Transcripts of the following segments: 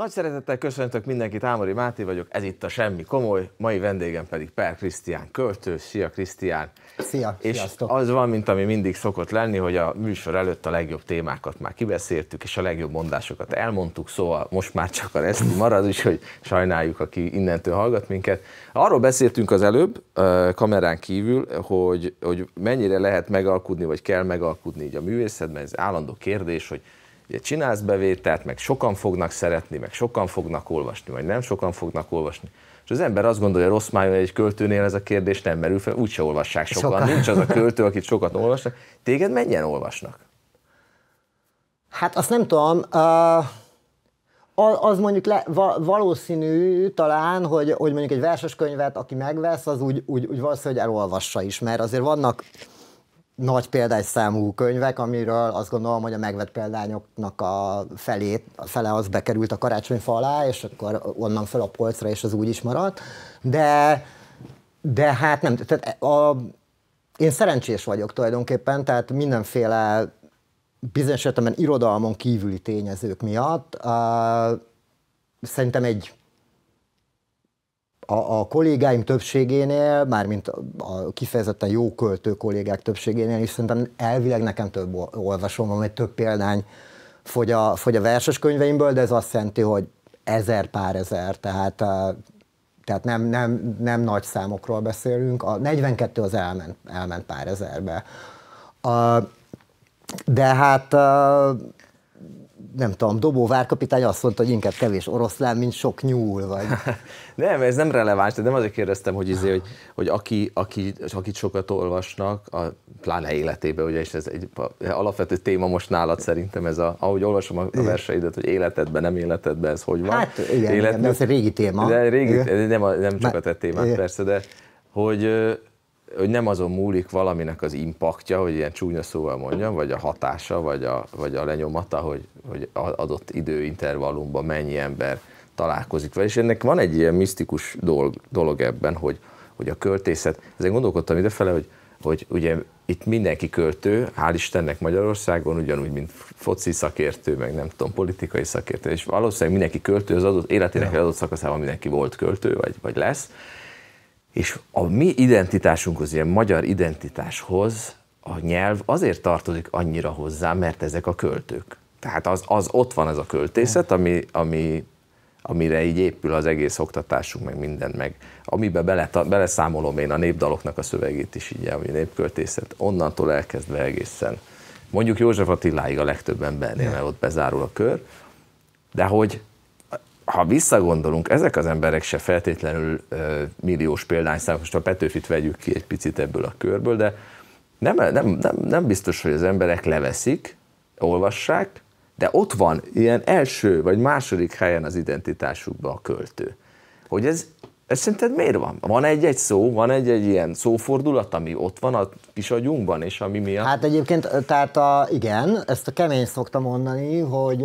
Nagy szeretettel köszöntök mindenkit, Ámori Máté vagyok, ez itt a Semmi Komoly, mai vendégem pedig Per Krisztián költő. Szia Krisztián! Szia, És sziasztok. az van, mint ami mindig szokott lenni, hogy a műsor előtt a legjobb témákat már kibeszéltük, és a legjobb mondásokat elmondtuk, szóval most már csak a rest marad, úgyhogy sajnáljuk, aki innentől hallgat minket. Arról beszéltünk az előbb, kamerán kívül, hogy, hogy mennyire lehet megalkudni, vagy kell megalkudni így a művészetben, ez állandó kérdés, hogy ugye csinálsz bevételt, meg sokan fognak szeretni, meg sokan fognak olvasni, vagy nem sokan fognak olvasni. És az ember azt gondolja, rossz májon egy költőnél ez a kérdés nem merül fel, úgyse olvassák sokan. sokan. Nincs az a költő, akit sokat olvasnak. Téged mennyien olvasnak? Hát azt nem tudom. Uh, az mondjuk le, valószínű talán, hogy, hogy mondjuk egy verses könyvet, aki megvesz, az úgy, úgy, úgy valószínű, hogy elolvassa is, mert azért vannak nagy példányszámú könyvek, amiről azt gondolom, hogy a megvett példányoknak a felét, a fele az bekerült a karácsony falá, és akkor onnan fel a polcra, és az úgy is maradt. De, de hát nem, tehát a, én szerencsés vagyok tulajdonképpen, tehát mindenféle bizonyos értelemben irodalmon kívüli tényezők miatt a, szerintem egy a, a kollégáim többségénél, mármint a kifejezetten jó költő kollégák többségénél is szerintem elvileg nekem több olvasom van, egy több példány fogy a, fogy a verses könyveimből, de ez azt jelenti, hogy ezer pár ezer, tehát, eh, tehát nem, nem, nem nagy számokról beszélünk. A 42 az elment, elment pár ezerbe. A, de hát eh, nem tudom, Dobó várkapitány azt mondta, hogy inkább kevés oroszlán, mint sok nyúl, vagy... nem, ez nem releváns, de nem azért kérdeztem, hogy, izé, hogy, hogy aki, aki, akit sokat olvasnak, a, pláne életében, ugye, és ez egy alapvető téma most nálad szerintem, ez a, ahogy olvasom a, a verseidet, hogy életedben, nem életedben, ez hogy van. Hát igen, Életmű... igen ez egy régi téma. De régi, nem, a, nem csak a te témát, igen. persze, de hogy hogy nem azon múlik valaminek az impaktja, hogy ilyen csúnya szóval mondjam, vagy a hatása, vagy a, vagy a lenyomata, hogy, hogy adott időintervallumban mennyi ember találkozik vele. És ennek van egy ilyen misztikus dolog, dolog ebben, hogy, hogy a költészet, ezért gondolkodtam idefele, hogy, hogy ugye itt mindenki költő, hál' Istennek Magyarországon, ugyanúgy, mint foci szakértő, meg nem tudom, politikai szakértő, és valószínűleg mindenki költő, az adott, életének az adott szakaszában mindenki volt költő, vagy, vagy lesz, és a mi identitásunkhoz, ilyen magyar identitáshoz a nyelv azért tartozik annyira hozzá, mert ezek a költők. Tehát az, az ott van ez a költészet, ami, ami, amire így épül az egész oktatásunk, meg minden, meg amiben bele, beleszámolom én a népdaloknak a szövegét is, így, ami népköltészet, onnantól elkezdve egészen. Mondjuk József Attiláig a legtöbb embernél, mert ott bezárul a kör, de hogy ha visszagondolunk, ezek az emberek se feltétlenül milliós példányszámok, most a Petőfit vegyük ki egy picit ebből a körből, de nem, nem, nem, nem biztos, hogy az emberek leveszik, olvassák, de ott van ilyen első vagy második helyen az identitásukban a költő. Hogy ez, ez szerinted miért van? Van egy-egy szó, van egy-egy ilyen szófordulat, ami ott van a kis agyunkban, és ami miatt? Hát egyébként, tehát a, igen, ezt a kemény szoktam mondani, hogy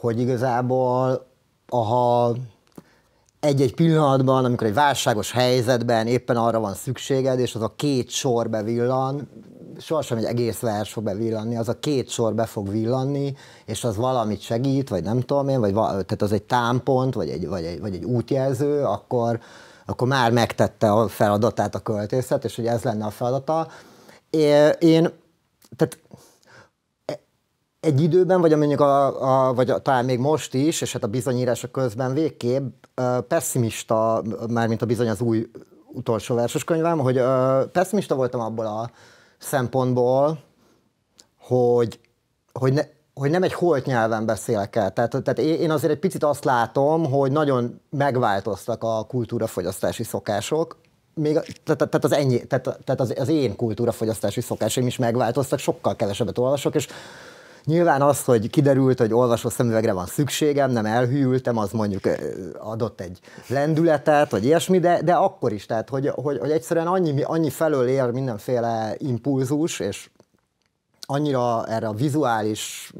hogy igazából ha egy-egy pillanatban, amikor egy válságos helyzetben éppen arra van szükséged, és az a két sor bevillan, sohasem egy egész vers fog bevillanni, az a két sor be fog villanni, és az valamit segít, vagy nem tudom én, vagy tehát az egy támpont, vagy egy, vagy egy, vagy egy útjelző, akkor, akkor már megtette a feladatát a költészet, és hogy ez lenne a feladata. én tehát egy időben, vagy mondjuk a, a, vagy a, talán még most is, és hát a bizonyírások közben végképp uh, pessimista, mármint a bizony az új utolsó könyvem, hogy uh, pessimista voltam abból a szempontból, hogy, hogy, ne, hogy nem egy holt nyelven beszélek el. Tehát, tehát én azért egy picit azt látom, hogy nagyon megváltoztak a kultúrafogyasztási szokások, még, tehát, tehát, az, ennyi, tehát, tehát az, az én kultúrafogyasztási szokásaim is megváltoztak, sokkal kevesebbet olvasok, és Nyilván az, hogy kiderült, hogy olvasó szemüvegre van szükségem, nem elhűltem, az mondjuk adott egy lendületet, vagy ilyesmi, de, de akkor is, tehát hogy, hogy, hogy egyszerűen annyi, annyi felől ér mindenféle impulzus, és annyira erre a vizuális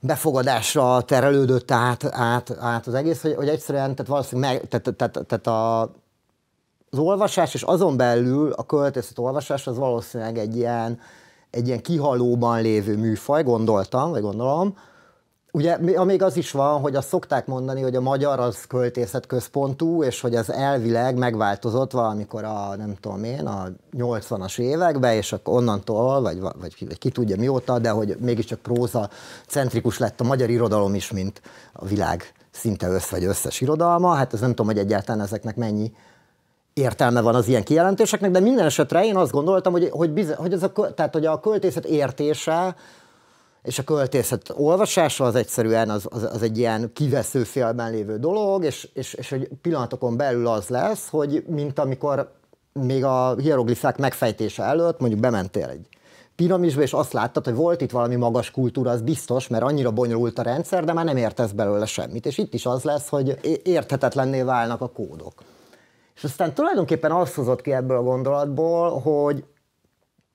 befogadásra terelődött át, át, át az egész, hogy, hogy egyszerűen, tehát valószínűleg meg, tehát, tehát, tehát a, az olvasás, és azon belül a költészet olvasás az valószínűleg egy ilyen egy ilyen kihalóban lévő műfaj, gondoltam, vagy gondolom, Ugye amíg az is van, hogy azt szokták mondani, hogy a magyar az költészet központú, és hogy ez elvileg megváltozott valamikor a, nem tudom én, a 80-as években, és akkor onnantól, vagy, vagy, vagy ki tudja mióta, de hogy mégiscsak próza centrikus lett a magyar irodalom is, mint a világ szinte össz vagy összes irodalma. Hát ez nem tudom, hogy egyáltalán ezeknek mennyi értelme van az ilyen kijelentéseknek, de minden esetre én azt gondoltam, hogy, hogy, bizony, hogy, ez a, tehát, hogy a költészet értése és a költészet olvasása az egyszerűen az, az, az egy ilyen kivesző félben lévő dolog, és, és, és egy pillanatokon belül az lesz, hogy mint amikor még a hieroglifák megfejtése előtt mondjuk bementél egy piramisba, és azt láttad, hogy volt itt valami magas kultúra, az biztos, mert annyira bonyolult a rendszer, de már nem értesz belőle semmit. És itt is az lesz, hogy érthetetlenné válnak a kódok. És aztán tulajdonképpen azt hozott ki ebből a gondolatból, hogy,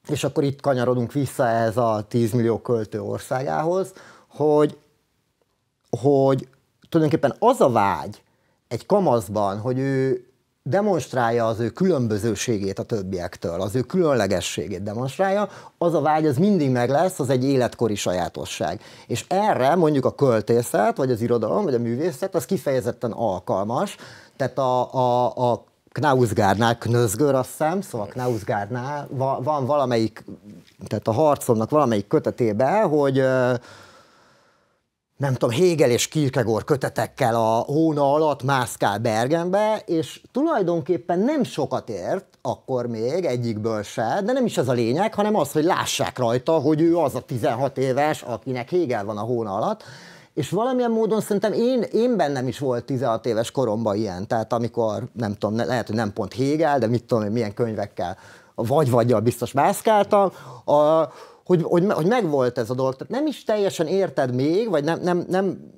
és akkor itt kanyarodunk vissza ehhez a 10 millió költő országához, hogy, hogy tulajdonképpen az a vágy egy kamaszban, hogy ő demonstrálja az ő különbözőségét a többiektől, az ő különlegességét demonstrálja, az a vágy az mindig meg lesz, az egy életkori sajátosság. És erre mondjuk a költészet, vagy az irodalom, vagy a művészet, az kifejezetten alkalmas, tehát a, a, a Knausgárnál, Knözgör azt hiszem, szóval Knausgárnál van valamelyik, tehát a harcomnak valamelyik kötetében, hogy nem tudom, Hegel és Kierkegaard kötetekkel a hóna alatt mászkál Bergenbe, és tulajdonképpen nem sokat ért, akkor még egyikből se, de nem is ez a lényeg, hanem az, hogy lássák rajta, hogy ő az a 16 éves, akinek Hegel van a hóna alatt, és valamilyen módon szerintem én, én bennem is volt 16 éves koromban ilyen, tehát amikor, nem tudom, lehet, hogy nem pont Hegel, de mit tudom, milyen könyvekkel vagy-vagyjal biztos mászkáltam, a, hogy, hogy, hogy megvolt ez a dolog. Tehát nem is teljesen érted még, vagy nem, nem, nem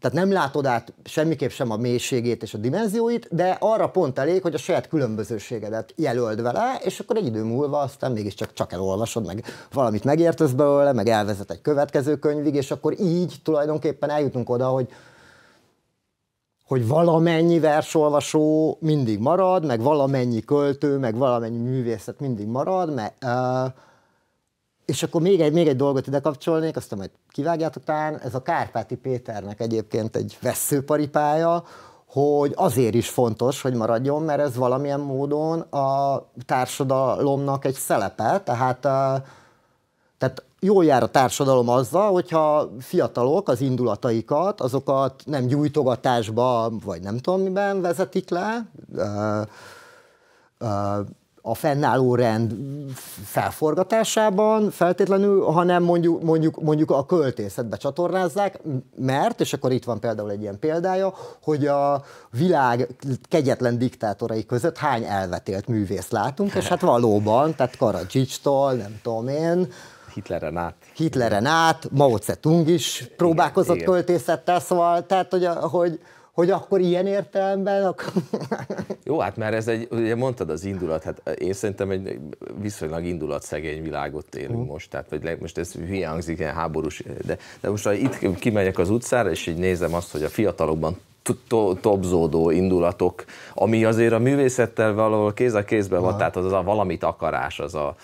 tehát nem látod át semmiképp sem a mélységét és a dimenzióit, de arra pont elég, hogy a saját különbözőségedet jelöld vele, és akkor egy idő múlva aztán mégiscsak csak elolvasod, meg valamit megértesz belőle, meg elvezet egy következő könyvig, és akkor így tulajdonképpen eljutunk oda, hogy hogy valamennyi versolvasó mindig marad, meg valamennyi költő, meg valamennyi művészet mindig marad, mert uh, és akkor még egy, még egy dolgot ide kapcsolnék, aztán majd kivágjátok talán, ez a Kárpáti Péternek egyébként egy veszőparipája, hogy azért is fontos, hogy maradjon, mert ez valamilyen módon a társadalomnak egy szelepe, tehát, tehát jól jár a társadalom azzal, hogyha fiatalok az indulataikat, azokat nem gyújtogatásba, vagy nem tudom miben vezetik le, a fennálló rend felforgatásában feltétlenül, hanem mondjuk, mondjuk, mondjuk a költészetbe csatornázzák, mert, és akkor itt van például egy ilyen példája, hogy a világ kegyetlen diktátorai között hány elvetélt művész látunk, és hát valóban, tehát Karadzsics-tól, nem tudom én, Hitleren át. Hitleren át, Mao Tse-tung is próbálkozott igen, igen. költészettel, szóval, tehát, hogy, hogy, hogy akkor ilyen értelemben... Akkor... Jó, hát már ez egy, ugye mondtad az indulat, hát én szerintem egy viszonylag indulatszegény világot élünk uh-huh. most, tehát vagy most ez hülye hangzik, ilyen háborús, de, de most ha itt kimegyek az utcára, és így nézem azt, hogy a fiatalokban tobzódó indulatok, ami azért a művészettel valahol kéz a kézben van, tehát az a valamit akarás, az a,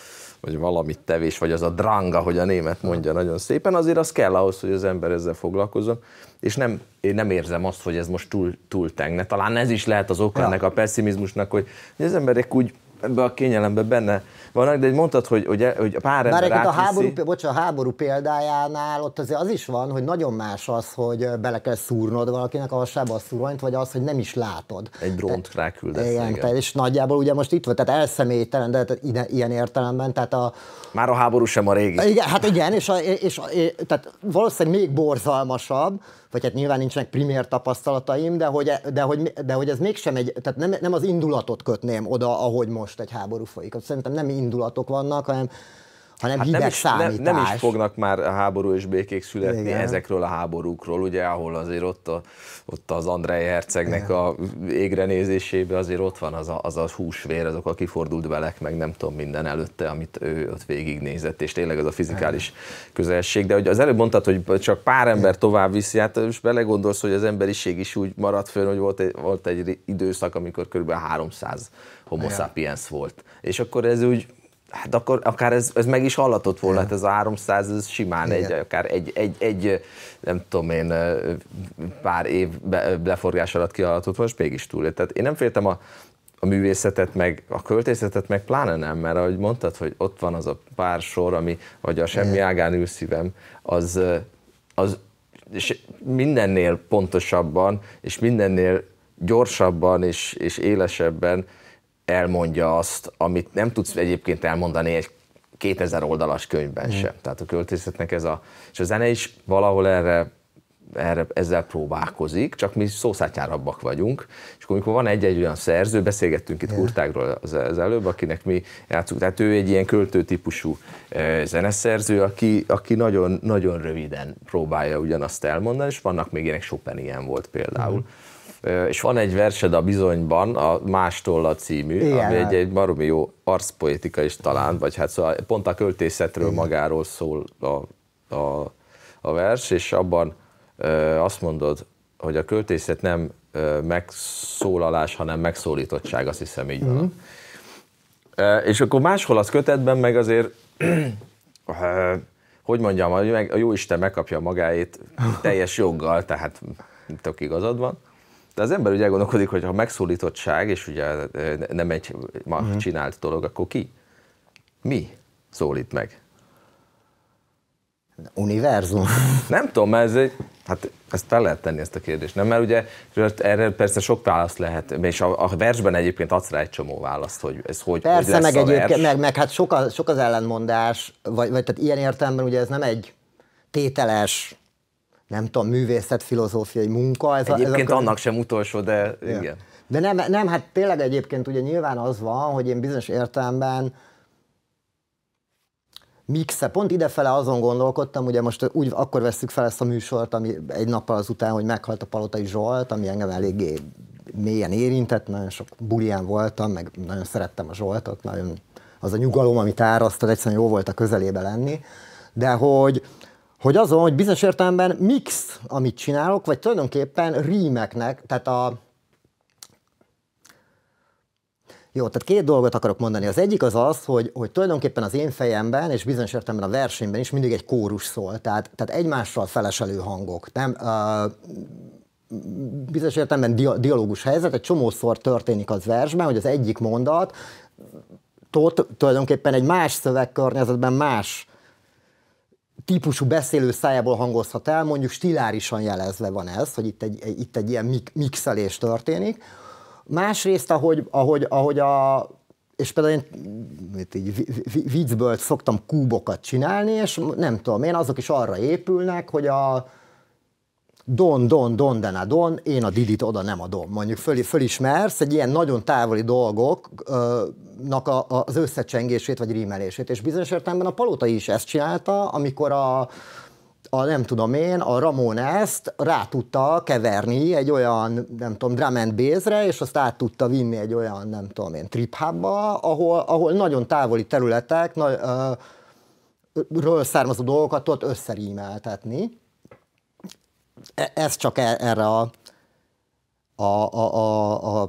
vagy valamit tevés, vagy az a dranga, hogy a német mondja nagyon szépen, azért az kell ahhoz, hogy az ember ezzel foglalkozzon, és nem, én nem érzem azt, hogy ez most túl, túl tengne. Talán ez is lehet az oka ja. ennek a pessimizmusnak, hogy az emberek úgy ebbe a kényelembe benne vannak, de mondtad, hogy, hogy, hogy pár ember a háború, bocsánat, a háború példájánál ott azért az is van, hogy nagyon más az, hogy bele kell szúrnod valakinek a hasába a szúronyt, vagy az, hogy nem is látod. Egy drónt ráküldesz. Igen, igen. Tehát, és nagyjából ugye most itt van, tehát elszemélytelen, de tehát ilyen értelemben, tehát a... Már a háború sem a régi. Igen, hát igen, és, a, és, a, és tehát valószínűleg még borzalmasabb, vagy hát nyilván nincsenek primér tapasztalataim, de hogy, e, de hogy, de hogy ez mégsem egy, tehát nem, nem az indulatot kötném oda, ahogy most egy háború folyik. Szerintem nem indulatok vannak, hanem hanem hát hideg nem is, nem, nem is fognak már háború és békék születni Igen. ezekről a háborúkról, ugye, ahol azért ott, a, ott az Andrei Hercegnek Igen. a égre nézésébe azért ott van az a, az a húsvér, azok a kifordult belek, meg nem tudom minden előtte, amit ő ott végignézett, és tényleg az a fizikális Igen. közelség. De hogy az előbb mondtad, hogy csak pár ember Igen. tovább viszi, hát most belegondolsz, hogy az emberiség is úgy maradt föl, hogy volt egy, volt egy időszak, amikor kb. 300 homo Igen. sapiens volt. És akkor ez úgy Hát akkor akár ez, ez meg is hallatott volna, hát ez a 300, ez simán egy, akár egy, egy, egy, nem tudom én, pár év leforgás alatt kihallatott volna, és mégis túl. Tehát én nem féltem a, a művészetet, meg a költészetet, meg pláne nem, mert ahogy mondtad, hogy ott van az a pár sor, ami, vagy a semmi Igen. ágán ül szívem, az, az és mindennél pontosabban, és mindennél gyorsabban és, és élesebben elmondja azt, amit nem tudsz egyébként elmondani egy 2000 oldalas könyvben mm. sem. Tehát a költészetnek ez a... És a zene is valahol erre, erre ezzel próbálkozik, csak mi szószátjárabbak vagyunk, és akkor, amikor van egy-egy olyan szerző, beszélgettünk itt yeah. Kurtágról az, e-, az előbb, akinek mi játszunk, tehát ő egy ilyen költőtípusú e, zeneszerző, aki, aki nagyon, nagyon röviden próbálja ugyanazt elmondani, és vannak még ilyenek, Chopin ilyen volt például. Mm és van egy versed a bizonyban, a Más tolla című, Igen, ami egy, egy baromi jó arcpoetika is talán, vagy hát szóval pont a költészetről Igen. magáról szól a, a, a vers, és abban ö, azt mondod, hogy a költészet nem ö, megszólalás, hanem megszólítottság, azt hiszem így van. Mhm. És akkor máshol az kötetben meg azért hogy mondjam, a jó Isten megkapja magáét teljes joggal, tehát tök igazad van. De az ember ugye gondolkodik, hogy ha megszólítottság, és ugye e, nem egy ma mm. csinált dolog, akkor ki? Mi szólít meg? Univerzum. Nem tudom, mert ez egy, hát ezt fel lehet tenni ezt a kérdést, nem? Mert ugye erre persze sok választ lehet, és a, a versben egyébként adsz rá egy csomó választ, hogy ez hogy Persze, hogy meg egyébként, meg, meg hát sok, a, sok az ellenmondás, vagy, vagy tehát ilyen értelemben ugye ez nem egy tételes nem tudom, művészet, filozófiai munka. Ez egyébként a, ez a annak sem utolsó, de igen. De nem, nem, hát tényleg egyébként ugye nyilván az van, hogy én bizonyos értelemben mixe. Pont idefele azon gondolkodtam, ugye most úgy akkor veszük fel ezt a műsort, ami egy nappal azután, hogy meghalt a Palotai Zsolt, ami engem eléggé mélyen érintett, nagyon sok bulián voltam, meg nagyon szerettem a Zsoltot, nagyon az a nyugalom, amit árasztott, egyszerűen jó volt a közelébe lenni, de hogy, hogy azon, hogy bizonyos értelemben mix, amit csinálok, vagy tulajdonképpen rímeknek, tehát a... Jó, tehát két dolgot akarok mondani. Az egyik az az, hogy, hogy tulajdonképpen az én fejemben, és bizonyos értelemben a versenyben is mindig egy kórus szól, tehát, tehát egymással feleselő hangok. Nem, uh, bizonyos értelemben dia, dialógus helyzet, egy csomószor történik az versben, hogy az egyik mondat tot, tulajdonképpen egy más szövegkörnyezetben más típusú beszélő szájából hangozhat el, mondjuk stilárisan jelezve van ez, hogy itt egy, itt egy ilyen mixelés történik. Másrészt, ahogy, ahogy, ahogy a és például én mit így, viccből szoktam kúbokat csinálni, és nem tudom, én azok is arra épülnek, hogy a, Don, Don, Don, na Don, én a Didit oda nem adom. Mondjuk föl, fölismersz egy ilyen nagyon távoli dolgoknak a, az összecsengését vagy rímelését, és bizonyos értelemben a Palota is ezt csinálta, amikor a, a nem tudom én, a Ramon ezt rá tudta keverni egy olyan, nem tudom, drum and bass-re, és azt át tudta vinni egy olyan, nem tudom én, trip ahol, ahol nagyon távoli területek, na, ö, ről származó dolgokat tudott összerímeltetni. E, ez csak e, erre a, a, a, a, a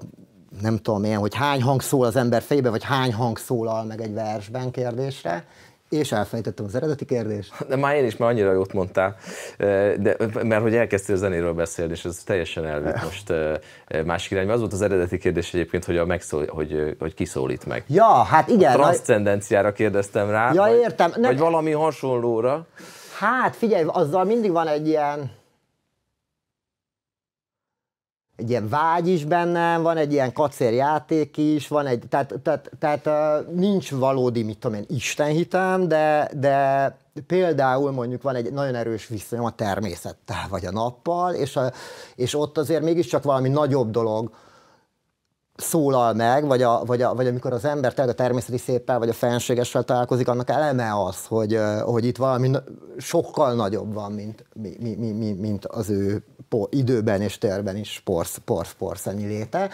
nem tudom én, hogy hány hang szól az ember fejbe, vagy hány hang szólal meg egy versben kérdésre, és elfejtettem az eredeti kérdést. De már én is, már annyira jót mondtál, e, de, mert hogy elkezdtél zenéről beszélni, és ez teljesen elvitt most másik irányba. Az volt az eredeti kérdés egyébként, hogy, a megszól, hogy, hogy kiszólít meg. Ja, hát igen. A transzcendenciára kérdeztem rá. Ja, vagy, értem. Nem, vagy valami hasonlóra. Hát figyelj, azzal mindig van egy ilyen, egy ilyen vágy is bennem, van egy ilyen kacérjáték is, van egy, tehát, tehát, tehát nincs valódi, mit tudom én, istenhitem, de, de például mondjuk van egy nagyon erős viszonyom a természettel, vagy a nappal, és, a, és ott azért mégiscsak valami nagyobb dolog szólal meg, vagy, a, vagy, a, vagy amikor az ember tehát a természeti széppel, vagy a fenségessel találkozik, annak eleme az, hogy, hogy itt valami sokkal nagyobb van, mint, mi, mi, mi, mint az ő időben és térben is porsz, porszennyi léte.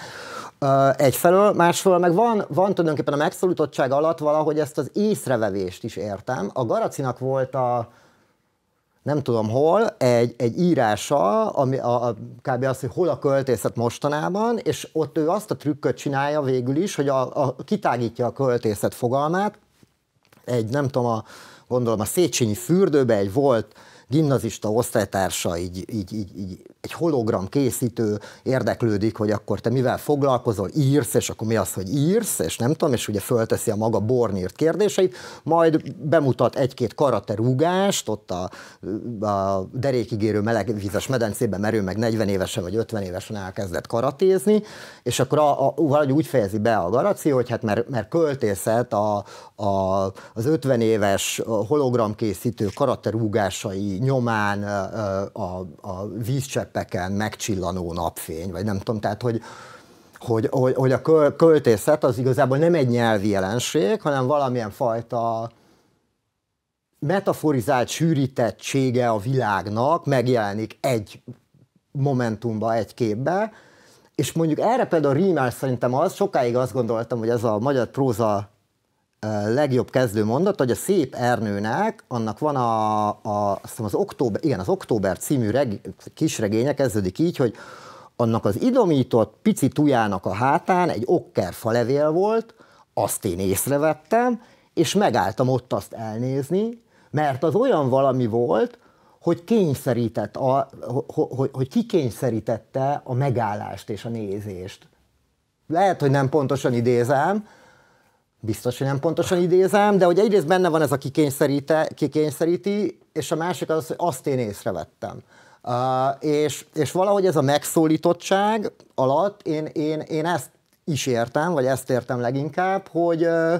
Egyfelől, másfelől meg van, van tulajdonképpen a megszólítottság alatt valahogy ezt az észrevevést is értem. A Garacinak volt a, nem tudom hol, egy, egy írása, ami a, a, kb. az, hogy hol a költészet mostanában, és ott ő azt a trükköt csinálja végül is, hogy a, a, kitágítja a költészet fogalmát, egy nem tudom, a, gondolom a Széchenyi fürdőbe egy volt gimnazista osztálytársa így, így, így, így egy hologram készítő érdeklődik, hogy akkor te mivel foglalkozol, írsz, és akkor mi az, hogy írsz, és nem tudom, és ugye fölteszi a maga bornírt kérdéseit, majd bemutat egy-két karaterúgást, ott a, a derékigérő melegvízes medencében merő meg 40 évesen vagy 50 évesen elkezdett karatézni, és akkor a, a, valahogy úgy fejezi be a Garaci, hogy hát mert, mert költészet a, a, az 50 éves hologram készítő karaterúgásai nyomán a, a vízcsepp cseppeken megcsillanó napfény, vagy nem tudom, tehát hogy, hogy, hogy, hogy a költészet az igazából nem egy nyelvi jelenség, hanem valamilyen fajta metaforizált sűrítettsége a világnak megjelenik egy momentumba, egy képbe, és mondjuk erre például rímel szerintem az, sokáig azt gondoltam, hogy ez a magyar próza legjobb kezdő mondat, hogy a Szép Ernőnek, annak van a, a az október, igen, az október című reg, kisregénye kezdődik így, hogy annak az idomított pici tujának a hátán egy okker falevél volt, azt én észrevettem, és megálltam ott azt elnézni, mert az olyan valami volt, hogy kényszerített, a, hogy, hogy kikényszerítette a megállást és a nézést. Lehet, hogy nem pontosan idézem, biztos, hogy nem pontosan idézem, de hogy egyrészt benne van ez a kikényszeríti, és a másik az, hogy azt én észrevettem. Uh, és, és valahogy ez a megszólítottság alatt én, én, én ezt is értem, vagy ezt értem leginkább, hogy uh,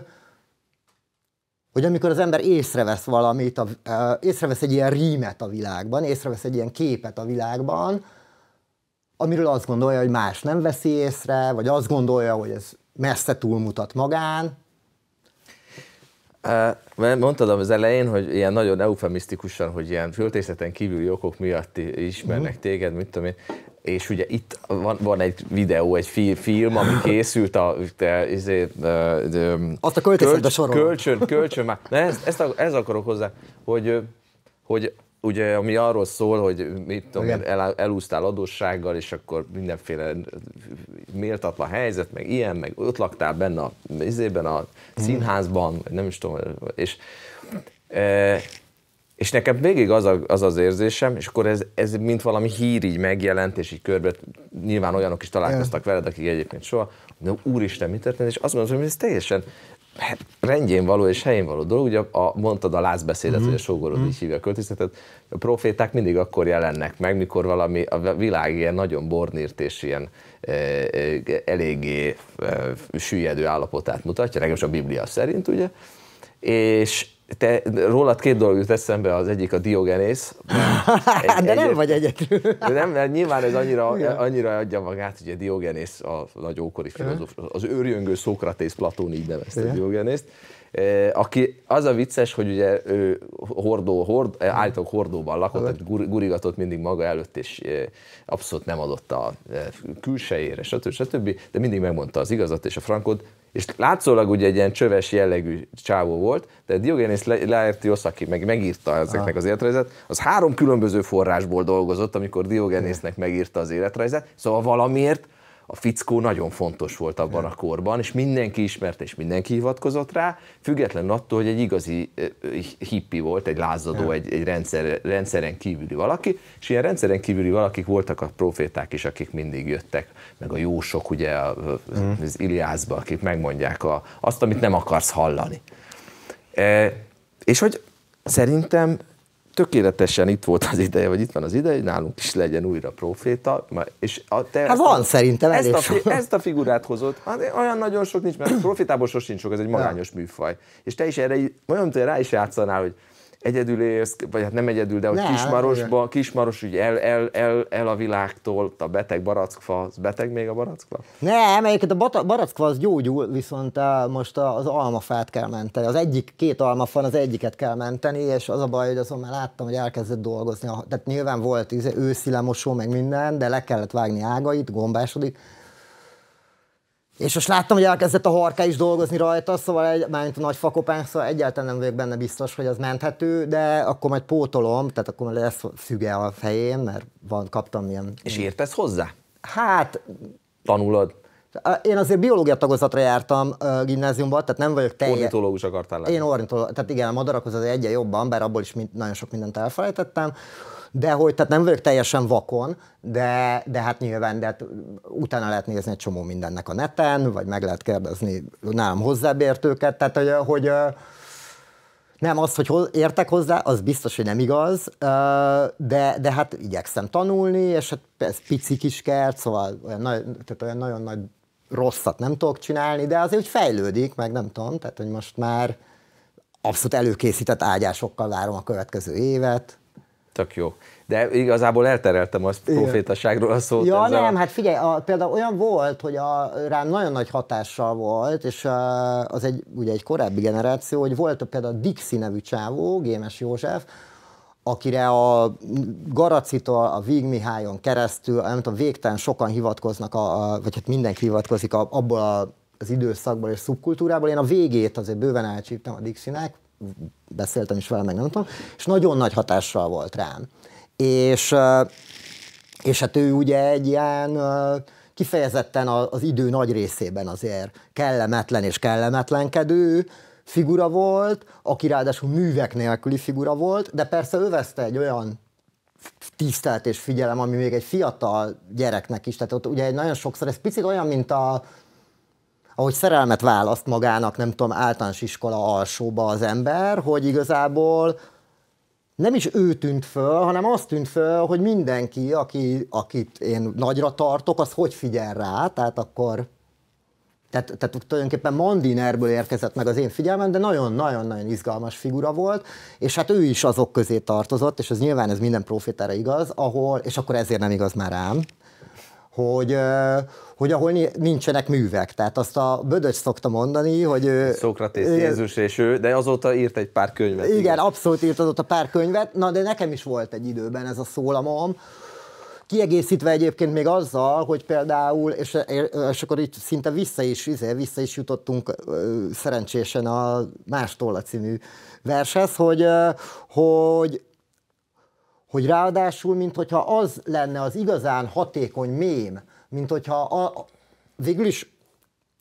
hogy amikor az ember észrevesz valamit, a, uh, észrevesz egy ilyen rímet a világban, észrevesz egy ilyen képet a világban, amiről azt gondolja, hogy más nem veszi észre, vagy azt gondolja, hogy ez messze túlmutat magán, Hát, mert mondtad az elején, hogy ilyen nagyon eufemisztikusan, hogy ilyen föltészeten kívüli okok miatt ismernek mhm. téged, mit tudom én. És ugye itt van, van egy videó, egy fi, film, ami készült a... Te, izé, de, de, Azt a költészetbe kölcsön, Kölcsön, kölcsön már. ne, ezt, ezt, ezt akarok hozzá, hogy hogy ugye, ami arról szól, hogy mit tudom, el, elúsztál adóssággal, és akkor mindenféle méltatlan helyzet, meg ilyen, meg ott laktál benne a, izében, a színházban, nem is tudom, és, e, és nekem végig az, a, az az érzésem, és akkor ez, ez mint valami hír így megjelent, és így körbe, nyilván olyanok is találkoztak veled, akik egyébként soha, de úristen, mi történt, és azt gondolom, hogy ez teljesen hát rendjén való és helyén való dolog. Ugye a, mondtad a lázbeszédet, mm-hmm. hogy a sógorod mm-hmm. így hívja a költészetet. A proféták mindig akkor jelennek meg, mikor valami a világ ilyen nagyon bornírt és ilyen e, e, eléggé e, süllyedő állapotát mutatja, legalábbis a Biblia szerint, ugye. És, te, rólad két dolog jut eszembe, az egyik a diogenész. Egy, de egyet, nem vagy egyetlen. de nem, mert nyilván ez annyira, annyira adja magát, ugye diogenész a nagy ókori filozófus, az őrjöngő Szókratész Platón így nevezte Igen. diogenészt, e, aki az a vicces, hogy ugye ő hordó, hord, e, állítok hordóban lakott, tehát gurigatott mindig maga előtt, és e, abszolút nem adott a külsejére, stb. stb. De mindig megmondta az igazat és a frankot, és látszólag ugye egy ilyen csöves jellegű csávó volt, de Diogenes Laertios, aki meg megírta ezeknek az életrajzát, az három különböző forrásból dolgozott, amikor Diogenésznek megírta az életrajzát, szóval valamiért a fickó nagyon fontos volt abban a korban, és mindenki ismert és mindenki hivatkozott rá, független attól, hogy egy igazi hippi volt, egy lázadó, egy, egy rendszer, rendszeren kívüli valaki, és ilyen rendszeren kívüli valakik voltak a proféták is, akik mindig jöttek, meg a jósok, ugye mhm. az Iliászba, akik megmondják a, azt, amit nem akarsz hallani. E, és hogy szerintem tökéletesen itt volt az ideje, vagy itt van az ideje, hogy nálunk is legyen újra proféta. És a, te hát van a, szerintem ezt elég a, sok. ezt a figurát hozott, hát olyan nagyon sok nincs, mert profétából sosincs sok, ez egy magányos műfaj. És te is erre olyan, hogy rá is játszanál, hogy egyedül élsz, vagy hát nem egyedül, de hogy ne, Kismarosba, ne. Kismaros úgy el, el, el, el, a világtól, a beteg barackfa, az beteg még a barackfa? Nem, egyébként a bata, barackfa az gyógyul, viszont eh, a, most az almafát kell menteni. Az egyik, két almafa az egyiket kell menteni, és az a baj, hogy azon már láttam, hogy elkezdett dolgozni. Tehát nyilván volt íze, izé őszi lemosó, meg minden, de le kellett vágni ágait, gombásodik, és most láttam, hogy elkezdett a harká is dolgozni rajta, szóval egy, mármint a nagy fakopán, szóval egyáltalán nem vagyok benne biztos, hogy az menthető, de akkor majd pótolom, tehát akkor lesz füge a fején, mert van, kaptam ilyen... És értesz hozzá? Hát... Tanulod? Én azért biológia tagozatra jártam uh, gimnáziumban, tehát nem vagyok teljesen... Ornitológus akartál lenni. Én ornitológus, tehát igen, a madarakhoz az egyen jobban, bár abból is nagyon sok mindent elfelejtettem de hogy tehát nem vagyok teljesen vakon, de, de hát nyilván de hát utána lehet nézni egy csomó mindennek a neten, vagy meg lehet kérdezni nálam hozzábértőket, tehát hogy, hogy nem, az, hogy értek hozzá, az biztos, hogy nem igaz, de, de hát igyekszem tanulni, és hát ez pici kis kert, szóval olyan, nagy, tehát olyan nagyon nagy rosszat nem tudok csinálni, de azért úgy fejlődik, meg nem tudom, tehát hogy most már abszolút előkészített ágyásokkal várom a következő évet. Tök jó. De igazából eltereltem azt Igen. profétaságról a szót. Ja, nem, a... hát figyelj, a, például olyan volt, hogy a, rám nagyon nagy hatással volt, és a, az egy, ugye egy korábbi generáció, hogy volt a, például a Dixi nevű csávó, Gémes József, akire a Garacitól, a Víg Mihályon keresztül, nem tudom, végtelen sokan hivatkoznak, a, a, vagy hát mindenki hivatkozik a, abból a, az időszakból és szubkultúrából. Én a végét azért bőven elcsíptem a Dixinek, beszéltem is vele, meg nem tudom, és nagyon nagy hatással volt rám. És, és hát ő ugye egy ilyen kifejezetten az idő nagy részében azért kellemetlen és kellemetlenkedő figura volt, aki ráadásul művek nélküli figura volt, de persze övezte egy olyan tisztelt és figyelem, ami még egy fiatal gyereknek is, tehát ott ugye nagyon sokszor, ez picit olyan, mint a ahogy szerelmet választ magának, nem tudom, általános iskola alsóba az ember, hogy igazából nem is ő tűnt föl, hanem azt tűnt föl, hogy mindenki, aki, akit én nagyra tartok, az hogy figyel rá, tehát akkor tehát, tehát tulajdonképpen Mandinerből érkezett meg az én figyelmem, de nagyon-nagyon-nagyon izgalmas figura volt, és hát ő is azok közé tartozott, és ez nyilván ez minden profitára igaz, ahol, és akkor ezért nem igaz már rám, hogy, hogy ahol nincsenek művek. Tehát azt a Bödöcs szokta mondani, hogy... Szokratész, Jézus és ő, de azóta írt egy pár könyvet. Igen, igen. abszolút írt azóta pár könyvet, na de nekem is volt egy időben ez a szólamom, Kiegészítve egyébként még azzal, hogy például, és, és akkor itt szinte vissza is, izé, vissza is jutottunk szerencsésen a Más Tolla című vershez, hogy, hogy hogy ráadásul, mint hogyha az lenne az igazán hatékony mém, mint hogyha a, végül is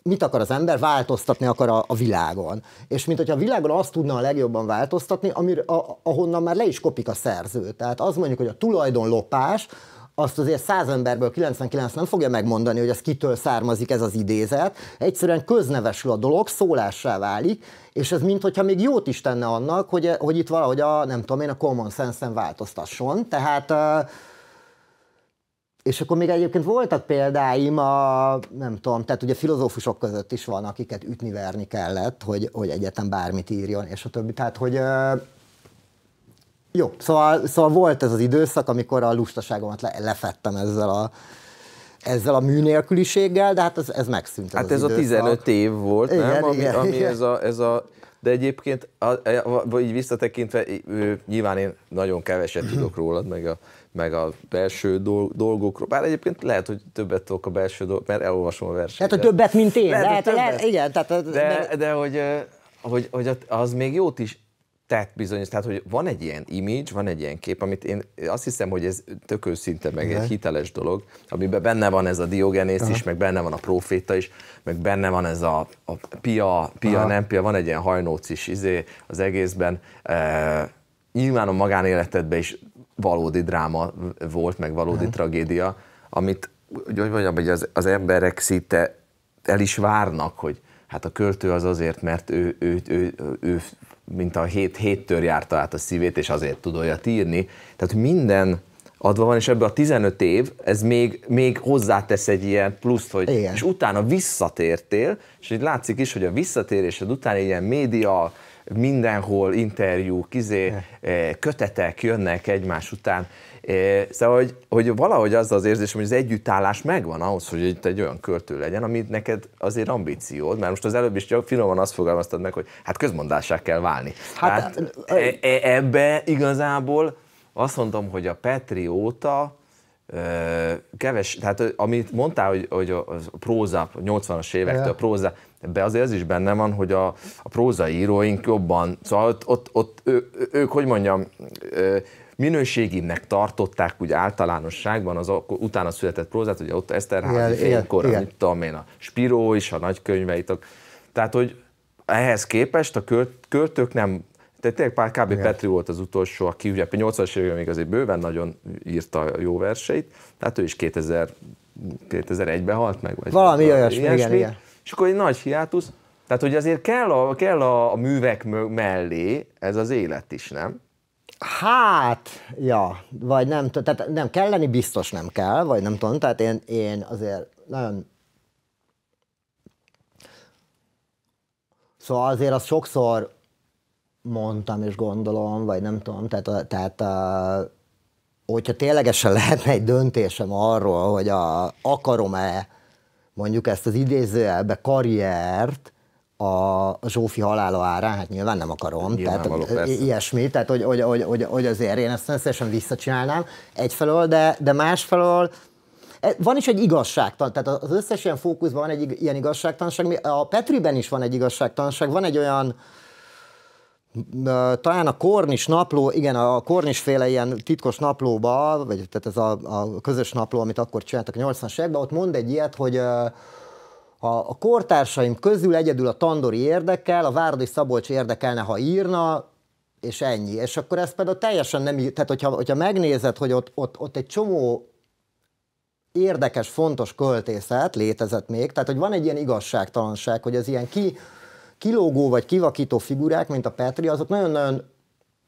mit akar az ember? Változtatni akar a, a világon. És mint hogyha a világon azt tudna a legjobban változtatni, amir, a, ahonnan már le is kopik a szerző. Tehát az mondjuk, hogy a tulajdonlopás, azt azért száz emberből 99 nem fogja megmondani, hogy ez kitől származik ez az idézet. Egyszerűen köznevesül a dolog, szólássá válik, és ez mintha még jót is tenne annak, hogy, hogy itt valahogy a, nem tudom én, a common sense-en változtasson. Tehát és akkor még egyébként voltak példáim a, nem tudom, tehát ugye filozófusok között is van, akiket ütni-verni kellett, hogy, hogy egyetem bármit írjon, és a többi. Tehát, hogy jó, szóval, szóval volt ez az időszak, amikor a lustaságomat le, lefettem ezzel a, ezzel a műnélküliséggel, de hát ez, ez megszűnt. Ez hát ez, ez a 15 év volt, igen, nem? Ami, igen, ami igen. Ez, a, ez a... De egyébként, e, vagy így visszatekintve, nyilván én nagyon keveset tudok rólad, meg a, meg a belső dolgokról. Bár egyébként lehet, hogy többet tudok a belső dolgokról, mert elolvasom a verset. Lehet, hogy többet, mint én. Lehet, lehet, lehet igen. Tehát, de, mert... de hogy, hogy, hogy az még jót is tett bizonyos, tehát hogy van egy ilyen image, van egy ilyen kép, amit én azt hiszem, hogy ez tök őszinte, meg De. egy hiteles dolog, amiben benne van ez a diogenész is, meg benne van a proféta is, meg benne van ez a, a pia, pia Aha. nem pia, van egy ilyen hajnóc is izé az egészben. E, nyilván a magánéletedben is valódi dráma volt, meg valódi Aha. tragédia, amit, hogy mondjam, hogy az, az emberek szinte el is várnak, hogy hát a költő az azért, mert ő, ő, ő, ő, ő mint a hét, héttől járta át a szívét, és azért tud olyat írni. Tehát minden adva van, és ebbe a 15 év, ez még, még hozzátesz egy ilyen pluszt, hogy Igen. és utána visszatértél, és így látszik is, hogy a visszatérésed után ilyen média, mindenhol interjúk, izé, eh, kötetek jönnek egymás után, Szóval, hogy, hogy valahogy az az érzés, hogy az együttállás megvan ahhoz, hogy itt egy olyan költő legyen, amit neked azért ambíciód, mert most az előbb is csak finoman azt fogalmaztad meg, hogy hát közmondássá kell válni. Hát, hát e, e, ebbe igazából azt mondom, hogy a Petri óta keves, tehát amit mondtál, hogy, hogy a próza, 80-as évektől a próza, be azért az is benne van, hogy a, a prózaíróink jobban, szóval ott, ott, ott ő, ők, hogy mondjam, minőségének tartották úgy általánosságban az utána született prózát, ugye ott Eszterházi fénykor, mit tudom én, a Spiró is, a nagykönyveit. Tehát, hogy ehhez képest a költők nem tehát tényleg pár kb. Igen. Petri volt az utolsó, aki ugye 80-as években még azért bőven nagyon írta jó verseit, tehát ő is 2000, 2001-ben halt meg. Vagy Valami olyasmi, igen, igen. És akkor egy nagy hiátusz, tehát hogy azért kell a, kell a, a művek mellé ez az élet is, nem? Hát, ja, vagy nem tudom, tehát nem kell lenni, biztos nem kell, vagy nem tudom, tehát én, én azért nagyon... Szóval azért azt sokszor mondtam és gondolom, vagy nem tudom, tehát, tehát hogyha ténylegesen lehetne egy döntésem arról, hogy a, akarom-e mondjuk ezt az idézőjelbe karriert, a Zsófi halála árán, hát nyilván nem akarom, nyilván tehát való, ilyesmi, tehát hogy, hogy, hogy, hogy, hogy azért én ezt szívesen visszacsinálnám egyfelől, de, de másfelől e, van is egy igazságtan, tehát az összes ilyen fókuszban van egy ilyen igazságtanság, a Petriben is van egy igazságtanság, van egy olyan, talán a Kornis napló, igen, a Kornis féle ilyen titkos naplóba, vagy tehát ez a, a közös napló, amit akkor csináltak a 80-as években, ott mond egy ilyet, hogy a, a kortársaim közül egyedül a Tandori érdekel, a Várdi Szabolcs érdekelne, ha írna, és ennyi. És akkor ez például teljesen nem, tehát hogyha, hogyha megnézed, hogy ott, ott, ott egy csomó érdekes, fontos költészet létezett még, tehát hogy van egy ilyen igazságtalanság, hogy az ilyen ki, kilógó vagy kivakító figurák, mint a Petri, azok nagyon-nagyon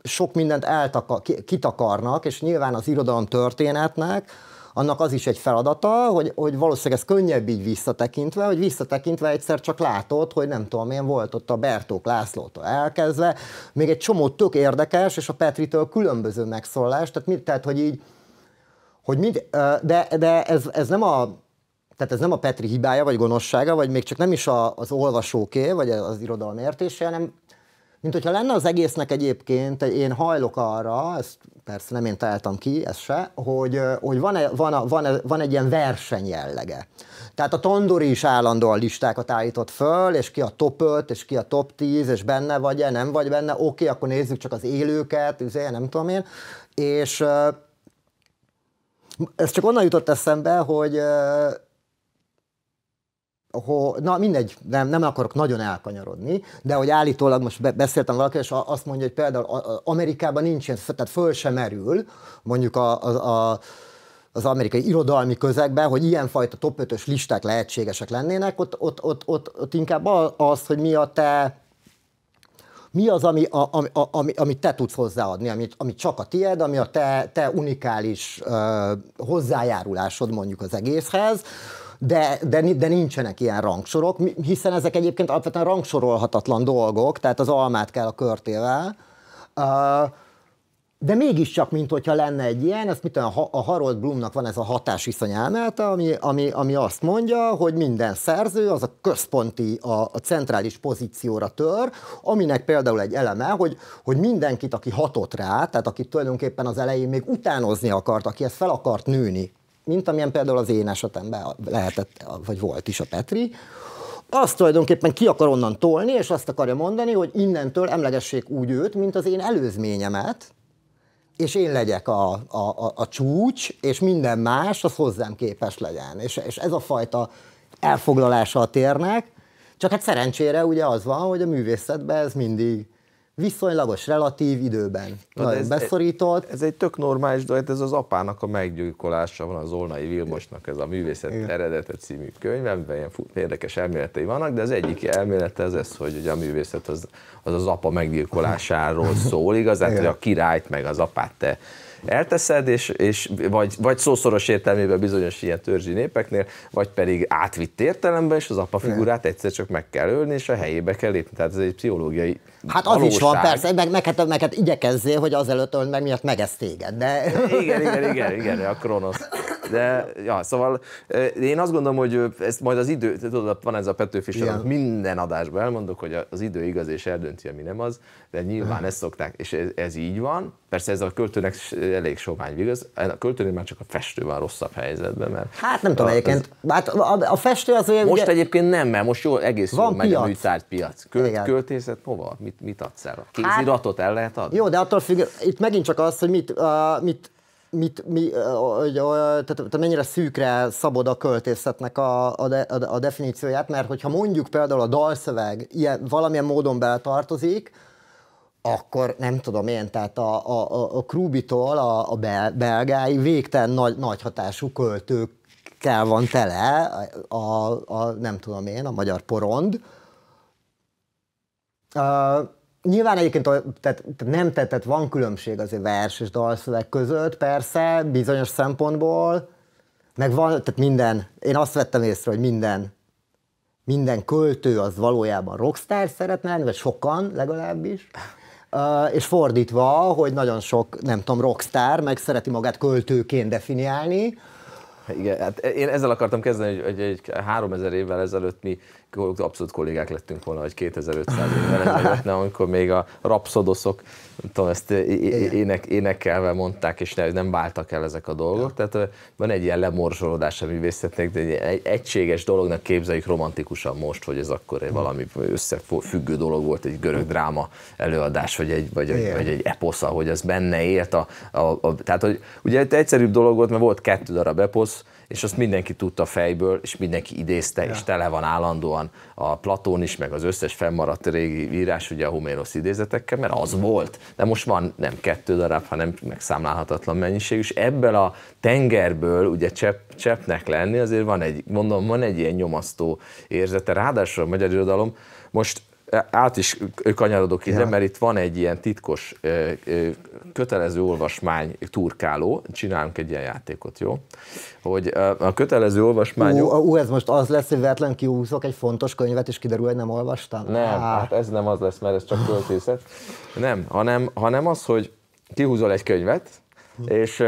sok mindent eltaka, kitakarnak, és nyilván az irodalom történetnek, annak az is egy feladata, hogy, hogy valószínűleg ez könnyebb így visszatekintve, hogy visszatekintve egyszer csak látod, hogy nem tudom én volt ott a Bertók Lászlótól elkezdve, még egy csomó tök érdekes, és a Petritől különböző megszólás, tehát, mi, tehát hogy így, hogy mind, de, de ez, ez nem a tehát ez nem a Petri hibája, vagy gonoszsága, vagy még csak nem is a, az olvasóké, vagy az irodalom értése, hanem mint hogyha lenne az egésznek egyébként, én hajlok arra, ezt persze nem én találtam ki, ez se, hogy, hogy van, -e, van, a, van, -e, van egy ilyen verseny jellege. Tehát a tondori is állandóan listákat állított föl, és ki a top 5, és ki a top 10, és benne vagy-e, nem vagy benne, oké, okay, akkor nézzük csak az élőket, üzé, nem tudom én, és ez csak onnan jutott eszembe, hogy ho, na mindegy, nem, nem akarok nagyon elkanyarodni, de hogy állítólag most be, beszéltem valakivel, és azt mondja, hogy például Amerikában nincsen, tehát föl sem merül, mondjuk a, a, a az amerikai irodalmi közegben, hogy ilyenfajta top 5-ös listák lehetségesek lennének, ott, ott, ott, ott, ott inkább az, hogy mi a te mi az, ami, a, ami, ami, te tudsz hozzáadni, ami, ami csak a tied, ami a te, te unikális uh, hozzájárulásod mondjuk az egészhez, de, de, de nincsenek ilyen rangsorok, hiszen ezek egyébként alapvetően rangsorolhatatlan dolgok, tehát az almát kell a körtével. De mégiscsak, mint hogyha lenne egy ilyen, ezt mit a Harold Bloomnak van ez a hatásiszony elmélete, ami, ami, ami azt mondja, hogy minden szerző az a központi, a, a centrális pozícióra tör, aminek például egy eleme, hogy, hogy mindenkit, aki hatott rá, tehát aki tulajdonképpen az elején még utánozni akart, aki ezt fel akart nőni, mint amilyen például az én esetemben lehetett, vagy volt is a Petri, azt tulajdonképpen ki akar onnan tolni, és azt akarja mondani, hogy innentől emlegessék úgy őt, mint az én előzményemet, és én legyek a, a, a, a csúcs, és minden más az hozzám képes legyen. És, és ez a fajta elfoglalása a térnek, csak hát szerencsére ugye az van, hogy a művészetben ez mindig viszonylagos, relatív időben. Na, ez, beszorított. Ez egy tök normális dolog, hát ez az apának a meggyújkolása van az Olnai Vilmosnak, ez a művészet Igen. eredete című könyvemben, ilyen érdekes elméletei vannak, de az egyik elmélete ez, ez hogy ugye a művészet az, az az apa meggyilkolásáról szól, igazán, hát, Igen. hogy a királyt meg az apát te elteszed, és, és vagy, vagy szószoros értelmében bizonyos ilyen törzsi népeknél, vagy pedig átvitt értelemben, és az apa figurát egyszer csak meg kell ölni, és a helyébe kell lépni. Tehát ez egy pszichológiai Hát valóság. az is van, persze, meg, meg, meg, hát, meg hát igyekezzél, hogy azelőtt öl meg miatt megesz téged, de... Igen, igen, igen, igen, a Kronosz. De, ja, szóval én azt gondolom, hogy ezt majd az idő, tudod, van ez a Petőfi sorok, minden adásban elmondok, hogy az idő igaz és eldönti, ami nem az, de nyilván ezt szokták, és ez, ez így van. Persze ez a költőnek elég sovány igaz, a költőnek már csak a festő van rosszabb helyzetben, mert... Hát nem tudom, egyébként, hát a, a festő az olyan... Most ugye... egyébként nem, mert most jó egész van jól megy piac. a műtárgypiac. Költ, költészet hova? Mit mit, mit adsz el? Hát- kéziratot el lehet adni? Jó, de attól függ, itt megint csak az, hogy mit, uh, mit mit, mi, hogy, tehát, tehát mennyire szűkre szabad a költészetnek a, a, de, a definícióját, mert hogyha mondjuk például a dalszöveg ilyen, valamilyen módon beletartozik, akkor nem tudom én, tehát a, a, a, a Krubitól a, a belgái végtelen nagy, nagy hatású költőkkel van tele, a, a, nem tudom én, a magyar porond, Uh, nyilván egyébként tehát, nem tett, van különbség azért vers és dalszöveg között, persze, bizonyos szempontból, meg van, tehát minden, én azt vettem észre, hogy minden, minden költő az valójában rockstar szeretne lenni, vagy sokan legalábbis, uh, és fordítva, hogy nagyon sok, nem tudom, rockstar meg szereti magát költőként definiálni, igen, hát én ezzel akartam kezdeni, hogy, hogy egy 3000 évvel ezelőtt mi abszolút kollégák lettünk volna, vagy 2500 évvel ezelőtt, amikor még a rapszodoszok nem tudom, ezt ének, énekelve mondták, és nem váltak el ezek a dolgok. Ja. Tehát van egy ilyen lemorzsolódás a művészetnek, de egy egységes dolognak képzeljük romantikusan most, hogy ez akkor egy hm. valami összefüggő dolog volt, egy görög hm. dráma előadás, vagy egy, vagy, egy, vagy egy eposz, hogy ez benne élt. A, a, a, tehát, hogy ugye egyszerűbb dolog volt, mert volt kettő darab eposz, és azt mindenki tudta fejből, és mindenki idézte, ja. és tele van állandóan a Platón is, meg az összes fennmaradt régi írás, ugye a Homérosz idézetekkel, mert az volt. De most van nem kettő darab, hanem megszámlálhatatlan mennyiség, és ebből a tengerből ugye csepp, cseppnek lenni azért van egy, mondom, van egy ilyen nyomasztó érzete. Ráadásul a magyar irodalom most át is kanyarodok ide, ja. mert itt van egy ilyen titkos, kötelező olvasmány turkáló, csinálunk egy ilyen játékot, jó? Hogy a kötelező olvasmány... Ú, ú ez most az lesz, hogy véletlen kiúszok egy fontos könyvet, és kiderül, hogy nem olvastam? Nem, Á. hát ez nem az lesz, mert ez csak költészet. Nem, hanem, hanem az, hogy kihúzol egy könyvet, és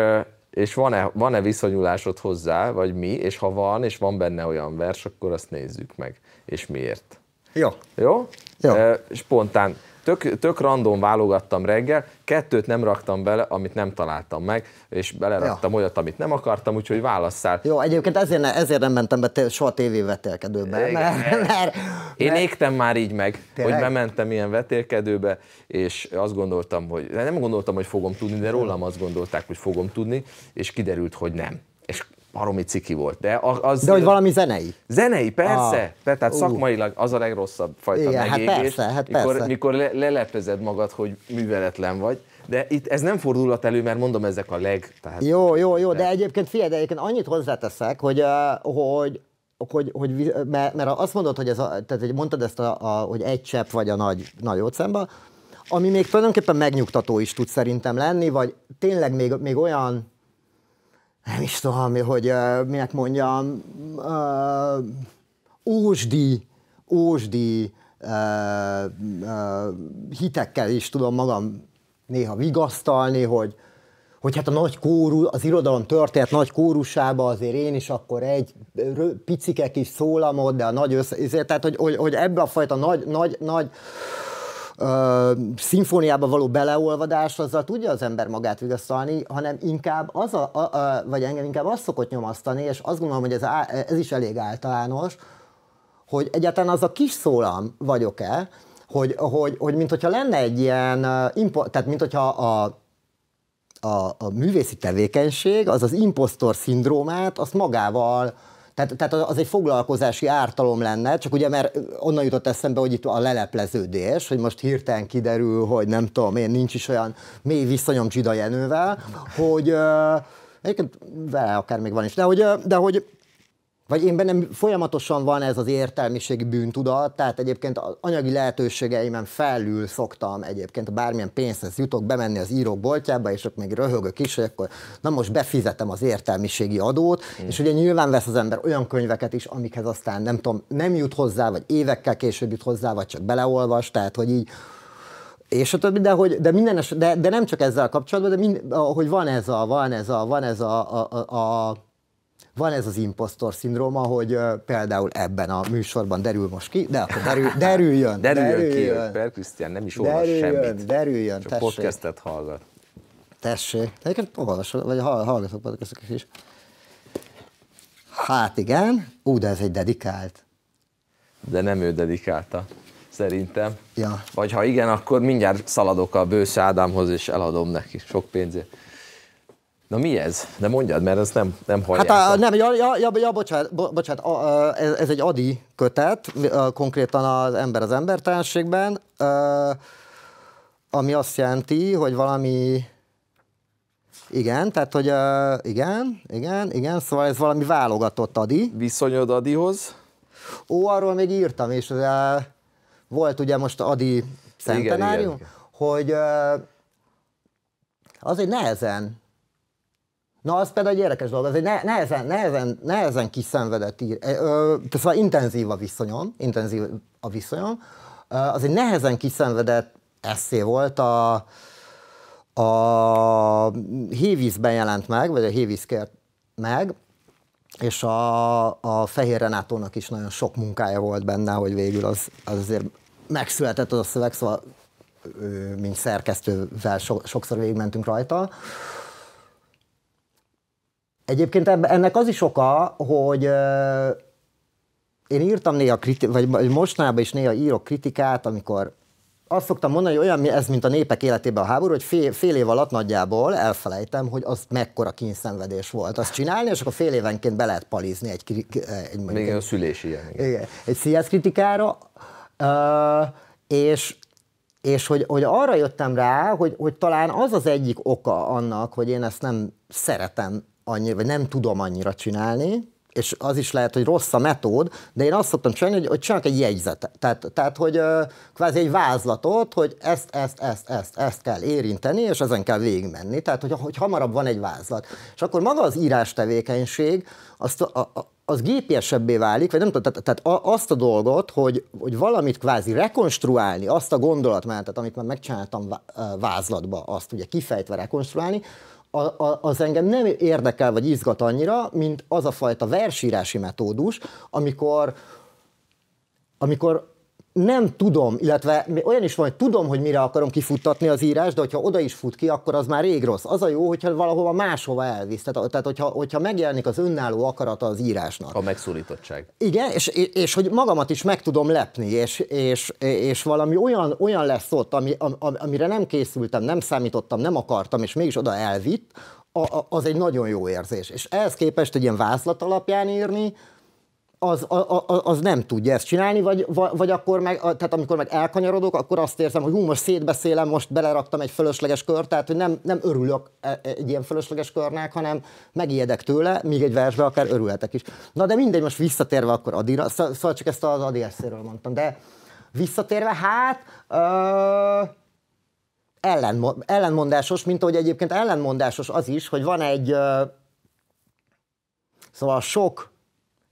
és van-e, van-e viszonyulásod hozzá, vagy mi, és ha van, és van benne olyan vers, akkor azt nézzük meg, és miért. Jó. Jó? Jó. E, spontán. Tök, tök random válogattam reggel, kettőt nem raktam bele, amit nem találtam meg, és beleraktam ja. olyat, amit nem akartam, úgyhogy válasszál. Jó, egyébként ezért, ne, ezért nem mentem be te soha tévévetélkedőbe, mert, mert, mert... Én égtem már így meg, Tényleg? hogy bementem ilyen vetélkedőbe, és azt gondoltam, hogy... Nem gondoltam, hogy fogom tudni, de rólam azt gondolták, hogy fogom tudni, és kiderült, hogy nem. És baromi ciki volt. De, az, de hogy valami zenei? Zenei, persze. Ah, de, tehát uh. szakmailag az a legrosszabb fajta Igen, hát megégés. Hát persze, hát mikor, persze. mikor le, leleplezed magad, hogy műveletlen vagy. De itt ez nem fordulhat elő, mert mondom, ezek a leg... Tehát, jó, jó, jó, de, de egyébként figyelj, de egyébként annyit hozzáteszek, hogy, hogy hogy, hogy mert, mert azt mondod, hogy ez a, tehát, mondtad ezt, a, a, hogy egy csepp vagy a nagy, nagy óceánban, ami még tulajdonképpen megnyugtató is tud szerintem lenni, vagy tényleg még, még olyan nem is tudom, hogy uh, minek mondjam, uh, ósdi, ósdi uh, uh, hitekkel is tudom magam néha vigasztalni, hogy, hogy hát a nagy kóru, az irodalom történet nagy kórusába azért én is akkor egy picikek is szólamod, de a nagy össze, tehát hogy, hogy, hogy ebbe a fajta nagy, nagy, nagy szimfóniába való beleolvadás, azzal tudja az ember magát vigasztalni, hanem inkább az, a, a, a, vagy engem inkább azt szokott nyomasztani, és azt gondolom, hogy ez, á, ez is elég általános, hogy egyáltalán az a kis szólam vagyok-e, hogy, hogy, hogy mint hogyha lenne egy ilyen, tehát mint hogyha a a, a művészi tevékenység, az az impostor szindrómát, azt magával tehát, tehát az egy foglalkozási ártalom lenne, csak ugye mert onnan jutott eszembe, hogy itt a lelepleződés, hogy most hirtelen kiderül, hogy nem tudom én, nincs is olyan mély viszonyom Csida Jenővel, hogy egyébként vele akár még van is, de hogy, de hogy vagy én bennem folyamatosan van ez az értelmiség bűntudat, tehát egyébként az anyagi lehetőségeimen felül szoktam egyébként bármilyen pénzhez jutok, bemenni az írók boltjába, és ott még röhögök is, hogy akkor na most befizetem az értelmiségi adót, mm. és ugye nyilván vesz az ember olyan könyveket is, amikhez aztán nem tudom, nem jut hozzá, vagy évekkel később jut hozzá, vagy csak beleolvas, tehát hogy így és a többi, de, hogy, de, minden eset, de, de nem csak ezzel kapcsolatban, de mind, hogy van ez a, van ez a, van ez a, a, a, a van ez az impostor szindróma, hogy uh, például ebben a műsorban derül most ki, de akkor derül, derüljön. derüljön, derüljön ki, Per Krisztián nem is olvas derüljön, semmit. Derüljön, Csak tessék. podcastet hallgat. Tessék. Egyébként olvasod, vagy hallgatok podcastokat is. Hát igen, ú, de ez egy dedikált. De nem ő dedikálta, szerintem. Ja. Vagy ha igen, akkor mindjárt szaladok a Bősz Ádámhoz, és eladom neki sok pénzért. Na mi ez? De mondjad, mert ez nem, nem hallják. Hát a, nem, ja, ja, ja, ja bocsánat, bo, bocsánat a, a, ez, ez egy adi kötet, a, konkrétan az ember az embertelenségben, a, ami azt jelenti, hogy valami igen, tehát hogy a, igen, igen, igen, szóval ez valami válogatott Adi. Viszonyod Adihoz? Ó, arról még írtam, és uh, volt ugye most Adi szentenárium, hogy a, az egy nehezen Na, az például egy érdekes dolog, ez egy nehezen, nehezen, nehezen kiszenvedett ír, ö, szóval intenzív a viszonyom, intenzív a viszonyom, az egy nehezen kiszenvedett eszé volt a, a Hévízben jelent meg, vagy a Hévíz kért meg, és a, a Fehér Renátónak is nagyon sok munkája volt benne, hogy végül az, az azért megszületett az a szöveg, szóval ő, mint szerkesztővel so, sokszor végigmentünk rajta. Egyébként ennek az is oka, hogy én írtam néha, kriti- vagy mostanában is néha írok kritikát, amikor azt szoktam mondani, hogy olyan ez, mint a népek életében a háború, hogy fél, fél év alatt nagyjából elfelejtem, hogy az mekkora kínszenvedés volt azt csinálni, és akkor fél évenként be lehet palizni egy... egy Még egy, a szülés ilyen. Igen. Egy CS kritikára, uh, és, és hogy, hogy arra jöttem rá, hogy, hogy talán az az egyik oka annak, hogy én ezt nem szeretem annyira, vagy nem tudom annyira csinálni, és az is lehet, hogy rossz a metód, de én azt szoktam csinálni, hogy, hogy csinálok egy jegyzetet. Tehát, tehát hogy kvázi egy vázlatot, hogy ezt, ezt, ezt, ezt, ezt kell érinteni, és ezen kell végigmenni. Tehát, hogy, hogy hamarabb van egy vázlat. És akkor maga az írás tevékenység, azt a, a, az gépiesebbé válik, vagy nem tudom, tehát, tehát azt a dolgot, hogy, hogy valamit kvázi rekonstruálni, azt a gondolatmenetet, amit már megcsináltam vázlatba, azt ugye kifejtve rekonstruálni, a, a, az engem nem érdekel vagy izgat annyira, mint az a fajta versírási metódus, amikor amikor nem tudom, illetve olyan is van, hogy tudom, hogy mire akarom kifuttatni az írás, de hogyha oda is fut ki, akkor az már rég rossz. Az a jó, hogyha valahova máshova elvisz. Tehát, tehát hogyha, hogyha megjelenik az önálló akarata az írásnak. A megszólítottság. Igen, és, és, és hogy magamat is meg tudom lepni, és, és, és valami olyan, olyan lesz ott, ami, am, amire nem készültem, nem számítottam, nem akartam, és mégis oda elvitt, a, a, az egy nagyon jó érzés. És ehhez képest egy ilyen vázlat alapján írni, az, a, a, az nem tudja ezt csinálni, vagy, vagy akkor meg, tehát amikor meg elkanyarodok, akkor azt érzem, hogy hú, most szétbeszélem, most beleraktam egy fölösleges kört, tehát hogy nem, nem örülök e, e, egy ilyen fölösleges körnek, hanem megijedek tőle, még egy versbe akár örülhetek is. Na de mindegy, most visszatérve akkor Adira, szóval csak ezt az Adi eszéről mondtam, de visszatérve, hát... Ö- ellen, ellenmondásos, mint ahogy egyébként ellenmondásos az is, hogy van egy uh, szóval sok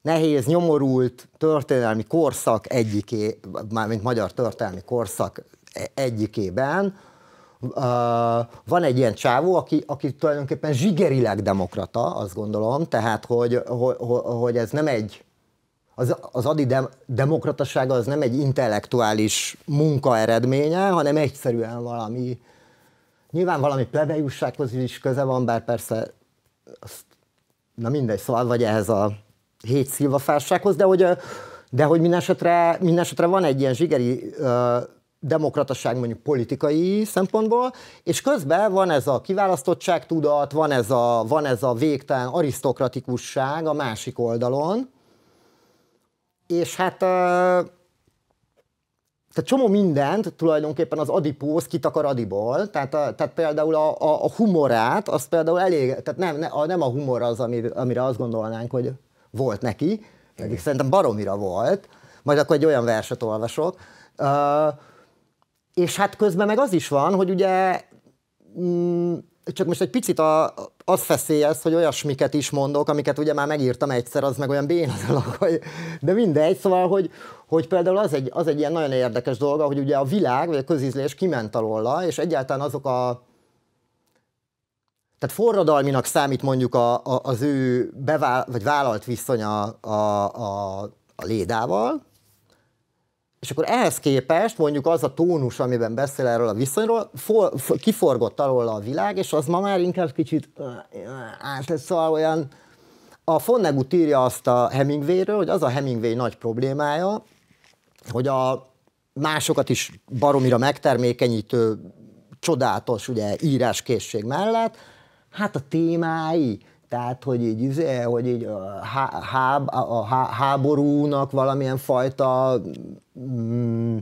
nehéz, nyomorult történelmi korszak egyiké, mármint magyar történelmi korszak e, egyikében, Uh, van egy ilyen csávó, aki, aki tulajdonképpen zsigerileg demokrata, azt gondolom, tehát hogy, hogy, hogy ez nem egy, az, az Adi dem, demokratasága az nem egy intellektuális munka eredménye, hanem egyszerűen valami, nyilván valami plebejussághoz is köze van, bár persze, azt, na mindegy, szóval vagy ehhez a hét szilvafársághoz, de hogy, de hogy mindesetre, mindesetre van egy ilyen zsigeri demokrataság mondjuk politikai szempontból, és közben van ez a kiválasztottság tudat, van ez a, van ez a végtelen arisztokratikusság a másik oldalon, és hát tehát csomó mindent tulajdonképpen az adipóz kitakar adiból, tehát, a, tehát például a, a, a humorát, az például elég, tehát nem, ne, a, nem a humor az, amire, amire azt gondolnánk, hogy volt neki, pedig szerintem baromira volt, majd akkor egy olyan verset olvasok. Uh, és hát közben meg az is van, hogy ugye mm, csak most egy picit a, az feszélyez, hogy olyasmiket is mondok, amiket ugye már megírtam egyszer, az meg olyan béna dolog, hogy, de mindegy, szóval, hogy, hogy például az egy, az egy ilyen nagyon érdekes dolga, hogy ugye a világ, vagy a közizlés kiment alóla, és egyáltalán azok a tehát forradalminak számít mondjuk a, a, az ő bevál, vagy vállalt viszony a, a, a, a lédával, és akkor ehhez képest mondjuk az a tónus, amiben beszél erről a viszonyról, for, for, kiforgott alól a világ, és az ma már inkább kicsit át, szóval olyan... A Fonnegut írja azt a Hemingwayről, hogy az a Hemingway nagy problémája, hogy a másokat is baromira megtermékenyítő csodálatos ugye, íráskészség mellett, Hát a témái, tehát, hogy így, izé, hogy így a, há, a há, háborúnak valamilyen fajta... Mm,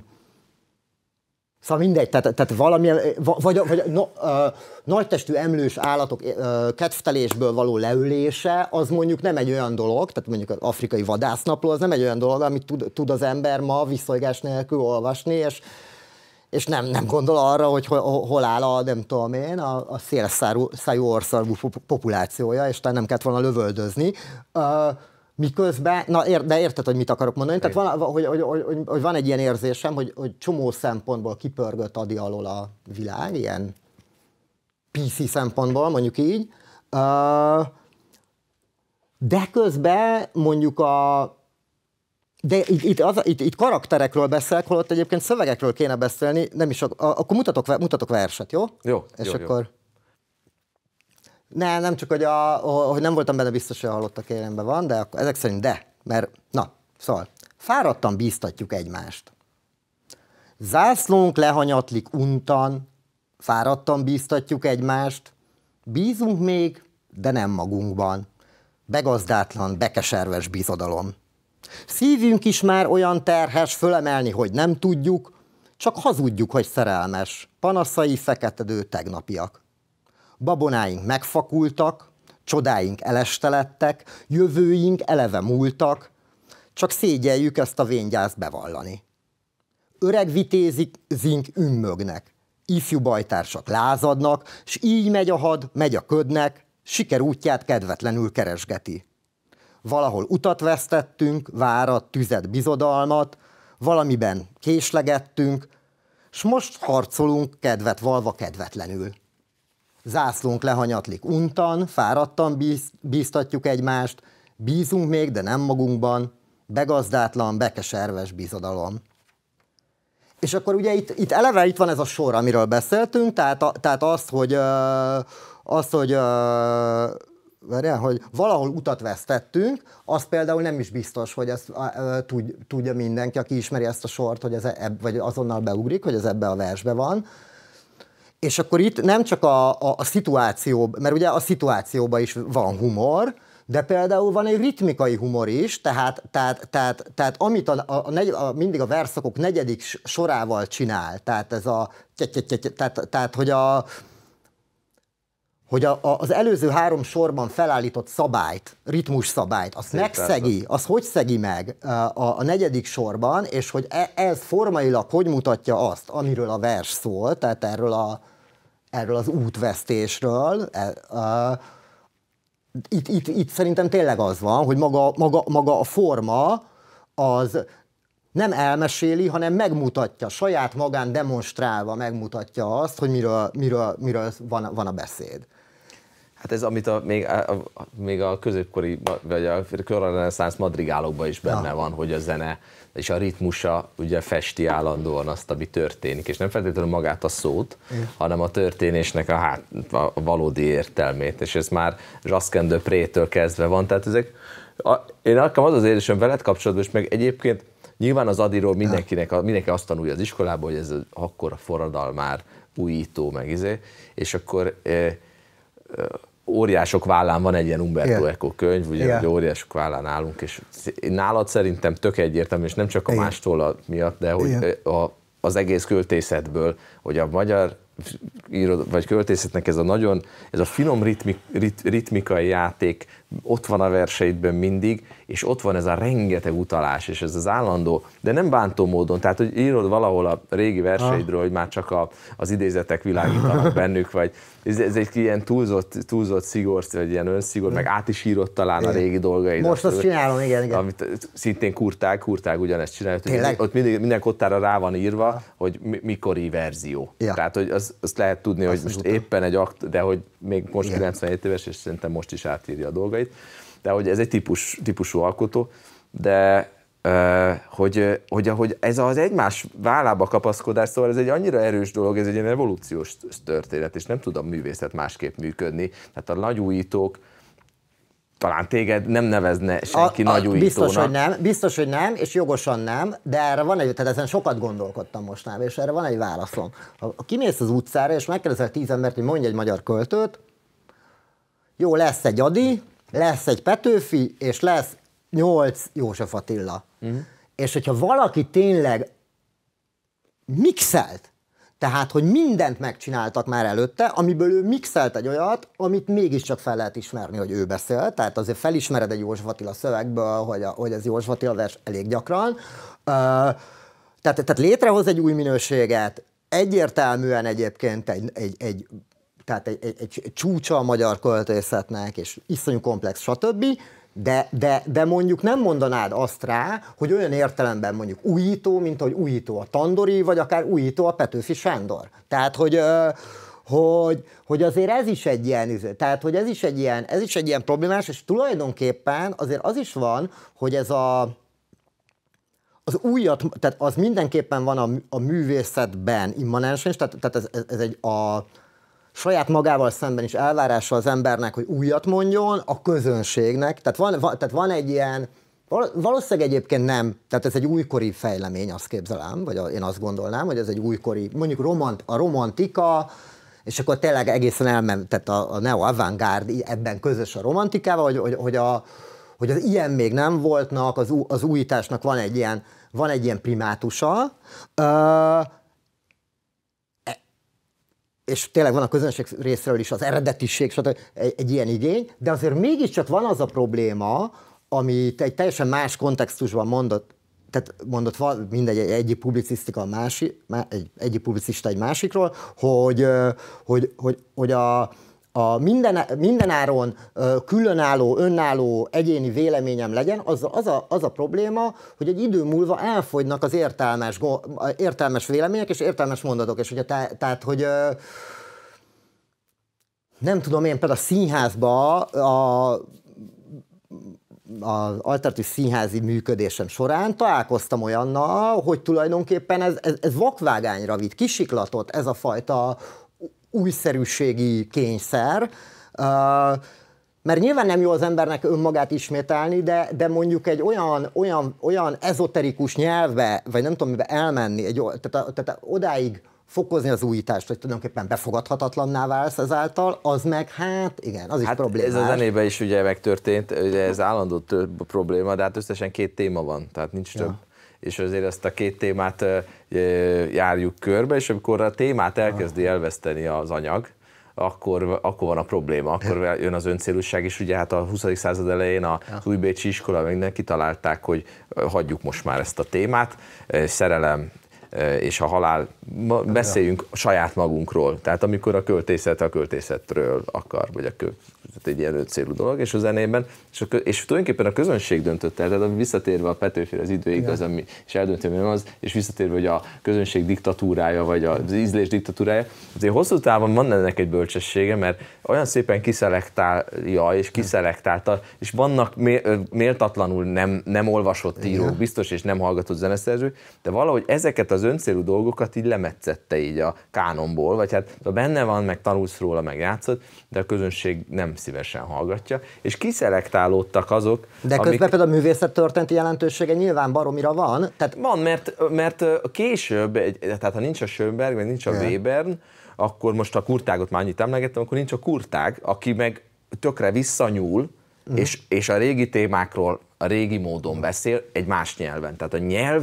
Szóval mindegy, tehát, tehát valamilyen, vagy, vagy no, ö, nagytestű emlős állatok ö, kedvtelésből való leülése, az mondjuk nem egy olyan dolog, tehát mondjuk az afrikai vadásznapló, az nem egy olyan dolog, amit tud, tud az ember ma viszolygás nélkül olvasni, és és nem, nem gondol arra, hogy hol, hol áll a, nem tudom én, a, a szélszájú országú populációja, és tehát nem kellett volna lövöldözni. Uh, miközben, na ér, de érted, hogy mit akarok mondani, tehát van, hogy, hogy, hogy, hogy van egy ilyen érzésem, hogy, hogy csomó szempontból kipörgött Adi alól a világ, ilyen PC szempontból, mondjuk így, uh, de közben mondjuk a de itt, itt, az, itt, itt karakterekről beszélek, holott egyébként szövegekről kéne beszélni, nem is, akkor mutatok, mutatok verset, jó? Jó. És jó, akkor... Jó. Ne, nem csak, hogy, a, hogy nem voltam benne biztos, hogy hallottak élemben van, de akkor, ezek szerint de, mert na, szóval, fáradtan bíztatjuk egymást. Zászlónk lehanyatlik untan, fáradtan bíztatjuk egymást, bízunk még, de nem magunkban. Begazdátlan, bekeserves bizodalom. Szívünk is már olyan terhes fölemelni, hogy nem tudjuk, csak hazudjuk, hogy szerelmes. Panaszai feketedő tegnapiak. Babonáink megfakultak, csodáink elestelettek, jövőink eleve múltak, csak szégyeljük ezt a vénygyászt bevallani. Öreg vitézik, zink ümmögnek, ifjú bajtársak lázadnak, s így megy a had, megy a ködnek, siker útját kedvetlenül keresgeti valahol utat vesztettünk, várat, tüzet, bizodalmat, valamiben késlegettünk, s most harcolunk kedvet valva kedvetlenül. Zászlónk lehanyatlik untan, fáradtan bíz, bíztatjuk egymást, bízunk még, de nem magunkban, begazdátlan, bekeserves bizodalom. És akkor ugye itt, itt eleve itt van ez a sor, amiről beszéltünk, tehát, a, tehát azt, hogy, ö, azt, hogy ö, várjál, hogy valahol utat vesztettünk, az például nem is biztos, hogy ezt tud, tudja mindenki, aki ismeri ezt a sort, hogy ez e, ebb, vagy azonnal beugrik, hogy ez ebbe a versbe van. És akkor itt nem csak a, a, a szituáció, mert ugye a szituációban is van humor, de például van egy ritmikai humor is, tehát, tehát, tehát, tehát amit a, a, a, a, mindig a verszakok negyedik sorával csinál, tehát ez a, tehát, tehát, tehát hogy a, hogy a, a, az előző három sorban felállított szabályt, ritmus szabályt, azt megszegi, az hogy szegi meg a, a negyedik sorban, és hogy e, ez formailag hogy mutatja azt, amiről a vers szól, tehát erről, a, erről az útvesztésről, e, a, itt, itt, itt szerintem tényleg az van, hogy maga, maga, maga a forma az nem elmeséli, hanem megmutatja, saját magán demonstrálva megmutatja azt, hogy miről, miről, miről van, van a beszéd. Hát ez, amit a, még, a, a, még a középkori, vagy a koronaszánsz madrigálokban is benne ja. van, hogy a zene és a ritmusa ugye festi állandóan azt, ami történik, és nem feltétlenül magát a szót, Igen. hanem a történésnek a, hát, a valódi értelmét, és ez már Raskin Prétől kezdve van, tehát ezek, a, én nekem az az érzésem veled kapcsolatban, és meg egyébként nyilván az Adiról mindenkinek, a, mindenki azt tanulja az iskolában, hogy ez akkor a forradal már újító, meg izé, és akkor e, e, óriások vállán van egy ilyen Umberto yeah. Eco könyv, ugye, hogy óriások vállán állunk, és nálad szerintem tök egyértelmű, és nem csak a mástól miatt, de hogy a, az egész költészetből, hogy a magyar írod, vagy költészetnek ez a nagyon, ez a finom ritmi, rit, ritmikai játék, ott van a verseidben mindig, és ott van ez a rengeteg utalás, és ez az állandó, de nem bántó módon, tehát hogy írod valahol a régi verseidről, ah. hogy már csak a, az idézetek világítanak bennük, vagy ez, ez egy ilyen túlzott, túlzott szigor, vagy ilyen önszigor, mm. meg át is írott talán igen. a régi dolgait. Most azt csinálom, igen, igen. Amit szintén kurták, kurták ugyanezt csinálja. Ott mindig, minden kottára rá van írva, ja. hogy mikori verzió. Ja. Tehát, hogy az, azt lehet tudni, azt hogy most tudtam. éppen egy akt, de hogy még most igen. 97 éves, és szerintem most is átírja a dolgait. De hogy ez egy típus, típusú alkotó, de hogy, hogy ahogy ez az egymás vállába kapaszkodás, szóval ez egy annyira erős dolog, ez egy ilyen evolúciós történet, és nem tud a művészet másképp működni. Tehát a nagyújítók, talán téged nem nevezne senki a, a, nagy Biztos, hogy nem, biztos, hogy nem, és jogosan nem, de erre van egy, tehát ezen sokat gondolkodtam mostanában, és erre van egy válaszom. Ha, ha kimész az utcára, és megkérdezel tíz embert, hogy mondj egy magyar költőt, jó, lesz egy Adi, lesz egy Petőfi, és lesz 8 József Attila. Uh-huh. És hogyha valaki tényleg mixelt, tehát, hogy mindent megcsináltak már előtte, amiből ő mixelt egy olyat, amit mégiscsak fel lehet ismerni, hogy ő beszél. Tehát azért felismered egy József Attila szövegből, hogy, a, hogy ez József Attila vers elég gyakran. Uh, tehát, tehát létrehoz egy új minőséget, egyértelműen egyébként egy, egy, egy tehát egy, egy, egy csúcsa a magyar költészetnek, és iszonyú komplex, stb. De, de, de mondjuk nem mondanád azt rá, hogy olyan értelemben mondjuk újító, mint hogy újító a Tandori, vagy akár újító a Petőfi Sándor. Tehát, hogy, hogy, hogy azért ez is egy ilyen, tehát, hogy ez is egy ilyen, ez is egy ilyen problémás, és tulajdonképpen azért az is van, hogy ez a, az újat, tehát az mindenképpen van a, a művészetben immanensen, tehát, tehát ez, ez egy a, saját magával szemben is elvárása az embernek, hogy újat mondjon, a közönségnek. Tehát van, va, tehát van egy ilyen, valószínűleg egyébként nem, tehát ez egy újkori fejlemény, azt képzelem, vagy a, én azt gondolnám, hogy ez egy újkori, mondjuk romant, a romantika, és akkor tényleg egészen elment, tehát a, a neo-avantgárd ebben közös a romantikával, hogy, hogy, hogy, a, hogy az ilyen még nem voltnak, az, az újításnak van egy ilyen, van egy ilyen primátusa, uh, és tényleg van a közönség részről is az eredetiség, stb. Egy, egy ilyen igény, de azért mégiscsak van az a probléma, amit egy teljesen más kontextusban mondott, tehát mondott val, mindegy, egy, egyik publicisztika a másik, egy, egyik publicista egy másikról, hogy, hogy, hogy, hogy a, a minden, mindenáron különálló, önálló egyéni véleményem legyen, az, az, a, az a probléma, hogy egy idő múlva elfogynak az értelmes, értelmes vélemények és értelmes mondatok. És ugye tehát, hogy nem tudom én, például a színházba a az alternatív színházi működésem során találkoztam olyannal, hogy tulajdonképpen ez, ez, ez vakvágányra vitt, kisiklatott ez a fajta újszerűségi kényszer, mert nyilván nem jó az embernek önmagát ismételni, de, de mondjuk egy olyan, olyan, olyan ezoterikus nyelvbe, vagy nem tudom, mibe elmenni, egy, tehát, tehát odáig fokozni az újítást, hogy tulajdonképpen befogadhatatlanná válsz ezáltal, az meg hát igen, az hát is probléma. Ez a zenében is ugye megtörtént, ugye ez állandó több probléma, de hát összesen két téma van, tehát nincs több. Ja és azért ezt a két témát járjuk körbe, és amikor a témát elkezdi ah. elveszteni az anyag, akkor, akkor van a probléma, akkor jön az öncélúság, és ugye hát a 20. század elején az újbécsi iskola mindenki találták, hogy hagyjuk most már ezt a témát, szerelem, és a halál, ma, hát beszéljünk a saját magunkról, tehát amikor a költészet a költészetről akar, vagy a kö, egy ilyen célú dolog, és a zenében, és, a, és tulajdonképpen a közönség döntött el, tehát visszatérve a Petőfére az időig az, ami, és eldöntő, hogy az, és visszatérve, hogy a közönség diktatúrája, vagy az ízlés diktatúrája, azért hosszú távon van ennek egy bölcsessége, mert olyan szépen kiszelektálja, és kiszelektálta, és vannak méltatlanul nem, nem olvasott írók, biztos, és nem hallgatott zeneszerző, de valahogy ezeket az az öncélú dolgokat így lemetszette így a kánonból, vagy hát benne van, meg tanulsz róla, meg játszod, de a közönség nem szívesen hallgatja, és kiszelektálódtak azok, De közben amik... például a művészet történeti jelentősége nyilván baromira van. Tehát... Van, mert, mert később, tehát ha nincs a Schönberg, meg nincs a yeah. Webern, akkor most a kurtágot már annyit emlegettem, akkor nincs a kurtág, aki meg tökre visszanyúl, Mm. És, és a régi témákról a régi módon beszél, egy más nyelven. Tehát a nyelv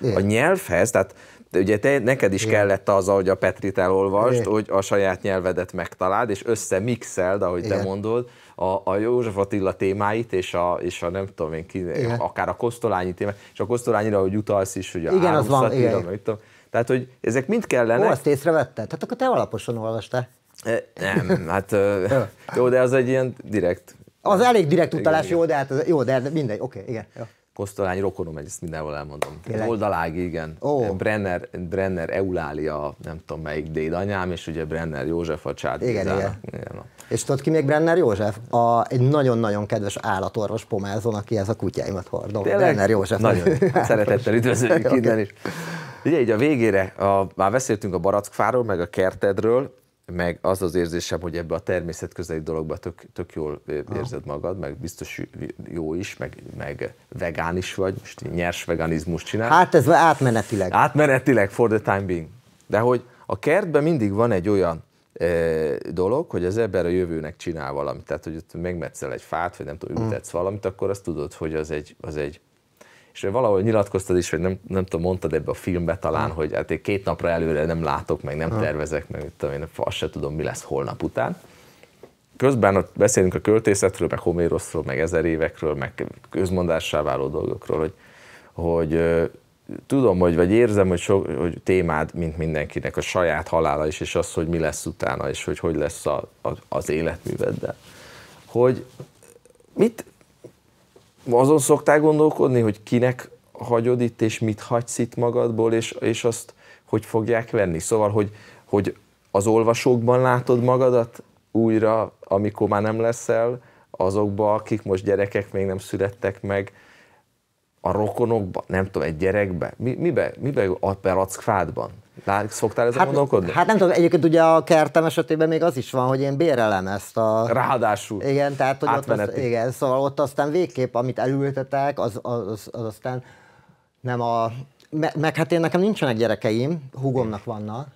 igen. A nyelvhez, tehát ugye te, neked is Igen. kellett az, ahogy a Petrit elolvast, Igen. hogy a saját nyelvedet megtaláld, és összemixeld, ahogy Igen. te mondod, a, a József Attila témáit, és a, és a nem tudom én ki, Igen. akár a Kosztolányi témát, és a Kosztolányira, hogy utalsz is, hogy a Igen, az van, Igen. Meg, tudom. Tehát, hogy ezek mind kellene. Ó, azt észrevetted? Tehát akkor te alaposan olvastál. E, nem, hát jó, de az egy ilyen direkt. Az elég direkt utalás, igen, jó, de hát jó, de hát mindegy, oké, okay, igen. Jó. Kosztolány rokonom, ezt mindenhol elmondom. Tényleg? Oldalági, igen. Oh. Brenner, Brenner Eulália, nem tudom melyik dédanyám, és ugye Brenner József a csát. Igen, igen. igen. És tudod ki még Brenner József? A, egy nagyon-nagyon kedves állatorvos pomázon, aki ez a kutyáimat hordom. Tényleg? Brenner József. Nagyon. Hát szeretettel üdvözöljük innen is. Ugye így a végére, a, már beszéltünk a barackfáról, meg a kertedről, meg az az érzésem, hogy ebbe a természetközeli dologba tök, tök jól érzed magad, meg biztos jó is, meg, meg vegán is vagy, most nyers veganizmus csinál. Hát ez átmenetileg. Átmenetileg, for the time being. De hogy a kertben mindig van egy olyan e, dolog, hogy az ember a jövőnek csinál valamit. Tehát, hogy ott megmetszel egy fát, vagy nem tudom, ültetsz mm. valamit, akkor azt tudod, hogy az egy, az egy és valahol nyilatkoztad is, hogy nem, nem tudom, mondtad ebbe a filmbe talán, hogy hát én két napra előre nem látok, meg nem tervezek, meg tudom, én azt se tudom, mi lesz holnap után. Közben beszélünk a költészetről, meg Homéroszról, meg ezer évekről, meg közmondássá váló dolgokról, hogy, hogy tudom, hogy, vagy érzem, hogy, so, hogy témád, mint mindenkinek, a saját halála is, és az, hogy mi lesz utána, és hogy hogy lesz a, a, az életműveddel. Hogy mit, azon szoktál gondolkodni, hogy kinek hagyod itt, és mit hagysz itt magadból, és, és azt hogy fogják venni? Szóval, hogy, hogy az olvasókban látod magadat újra, amikor már nem leszel, azokba, akik most gyerekek még nem születtek meg, a rokonokba, nem tudom, egy gyerekbe, mi, mibe, mibe a perackfádban? Lát, szoktál ezzel hát, gondolkodni? Hát nem tudom, egyébként ugye a kertem esetében még az is van, hogy én bérelem ezt a... Ráadásul. Igen, tehát hogy ott az, igen, szóval ott aztán végképp, amit elültetek, az, az, az, aztán nem a... Meg, meg hát én nekem nincsenek gyerekeim, húgomnak vannak.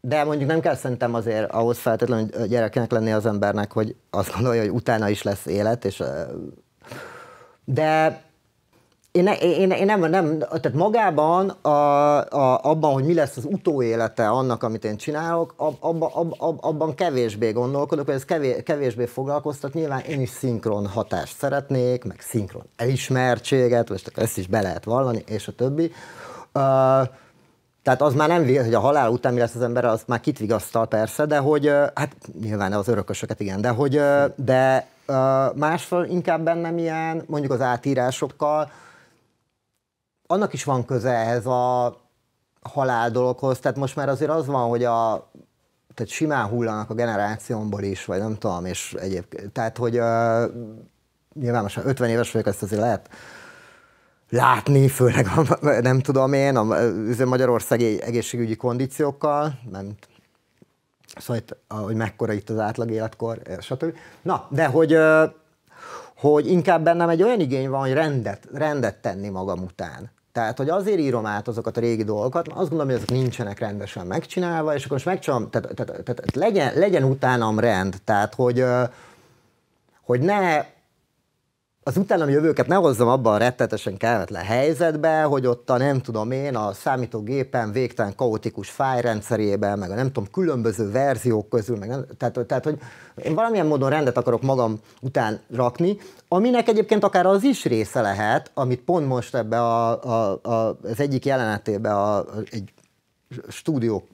De mondjuk nem kell szerintem azért ahhoz feltétlenül hogy gyerekének lenni az embernek, hogy azt gondolja, hogy utána is lesz élet, és de én, ne, én, én nem, nem, tehát magában, a, a, abban, hogy mi lesz az utóélete annak, amit én csinálok, ab, abba, ab, ab, abban kevésbé gondolkodok, hogy ez kevés, kevésbé foglalkoztat. Nyilván én is szinkron hatást szeretnék, meg szinkron elismertséget, most ezt is be lehet vallani, és a többi. Uh, tehát az már nem, hogy a halál után mi lesz az ember, az már kitvigasztal persze, de hogy, hát nyilván az örökösöket igen, de hogy, de másfél inkább bennem ilyen, mondjuk az átírásokkal, annak is van köze ehhez a halál dologhoz, tehát most már azért az van, hogy a tehát simán hullanak a generációmból is, vagy nem tudom, és egyébként, tehát hogy uh, nyilván most 50 éves vagyok, ezt azért lehet látni, főleg a, nem tudom én, a, a Magyarország egészségügyi kondíciókkal, nem szóval itt, hogy mekkora itt az átlag életkor, stb. Na, de hogy, hogy inkább bennem egy olyan igény van, hogy rendet, rendet tenni magam után. Tehát, hogy azért írom át azokat a régi dolgokat, mert azt gondolom, hogy ezek nincsenek rendesen megcsinálva, és akkor most megcsinálom, tehát, tehát, tehát, tehát legyen, legyen utánam rend, tehát, hogy, hogy ne az a jövőket ne hozzam abban a rettetesen kellemetlen helyzetbe, hogy ott a nem tudom én, a számítógépen végtelen kaotikus fájrendszerében, meg a nem tudom, különböző verziók közül, meg nem, tehát, tehát, hogy én valamilyen módon rendet akarok magam után rakni, aminek egyébként akár az is része lehet, amit pont most ebbe a, a, a, az egyik jelenetébe a, egy stúdió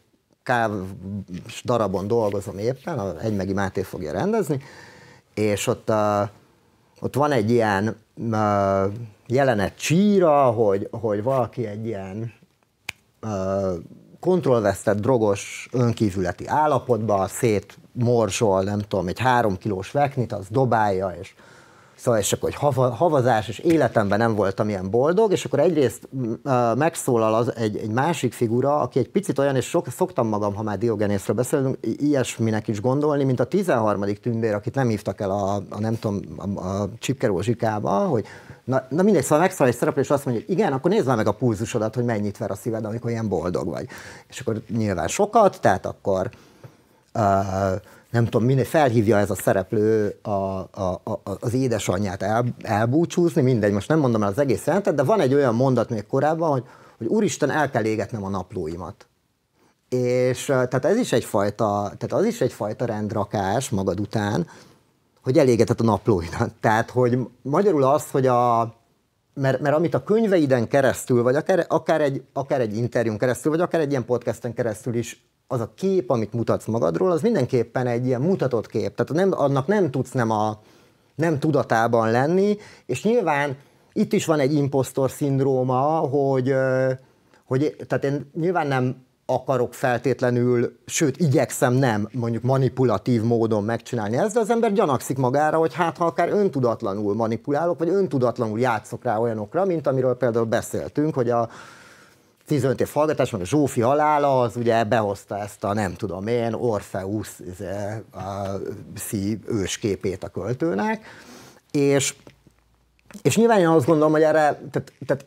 darabon dolgozom éppen, a Egymegi Máté fogja rendezni, és ott a, ott van egy ilyen uh, jelenet csíra, hogy, hogy valaki egy ilyen uh, kontrollvesztett drogos önkívületi állapotba morsol, nem tudom, egy három kilós veknit, az dobálja, és Szóval és akkor, hogy havazás, és életemben nem voltam ilyen boldog, és akkor egyrészt uh, megszólal az egy, egy másik figura, aki egy picit olyan, és sok, szoktam magam, ha már Diogenészről beszélünk, ilyesminek is gondolni, mint a 13. tündér, akit nem hívtak el a, a nem tudom, a, a csipkeró zsikába, hogy na, na mindegy, szóval megszólal egy szereplő, és azt mondja, hogy igen, akkor nézd már meg a pulzusodat, hogy mennyit ver a szíved, amikor ilyen boldog vagy. És akkor nyilván sokat, tehát akkor... Uh, nem tudom, minél felhívja ez a szereplő a, a, a, az édesanyját el, elbúcsúzni, mindegy, most nem mondom el az egész jelentet, de van egy olyan mondat még korábban, hogy, hogy úristen, el kell égetnem a naplóimat. És tehát ez is egyfajta, tehát az is egyfajta rendrakás magad után, hogy elégetett a naplóidat. Tehát, hogy magyarul az, hogy a, mert, mert amit a könyveiden keresztül, vagy akár, akár, egy, akár egy interjún keresztül, vagy akár egy ilyen podcasten keresztül is az a kép, amit mutatsz magadról, az mindenképpen egy ilyen mutatott kép. Tehát nem, annak nem tudsz nem, a, nem tudatában lenni, és nyilván itt is van egy impostor szindróma, hogy, hogy tehát én nyilván nem akarok feltétlenül, sőt, igyekszem nem mondjuk manipulatív módon megcsinálni ezt, de az ember gyanakszik magára, hogy hát ha akár öntudatlanul manipulálok, vagy öntudatlanul játszok rá olyanokra, mint amiről például beszéltünk, hogy a 15 év hallgatás, meg a Zsófi halála, az ugye behozta ezt a nem tudom én, Orpheus izé, szív ősképét a költőnek, és, és nyilván én azt gondolom, hogy erre, tehát, tehát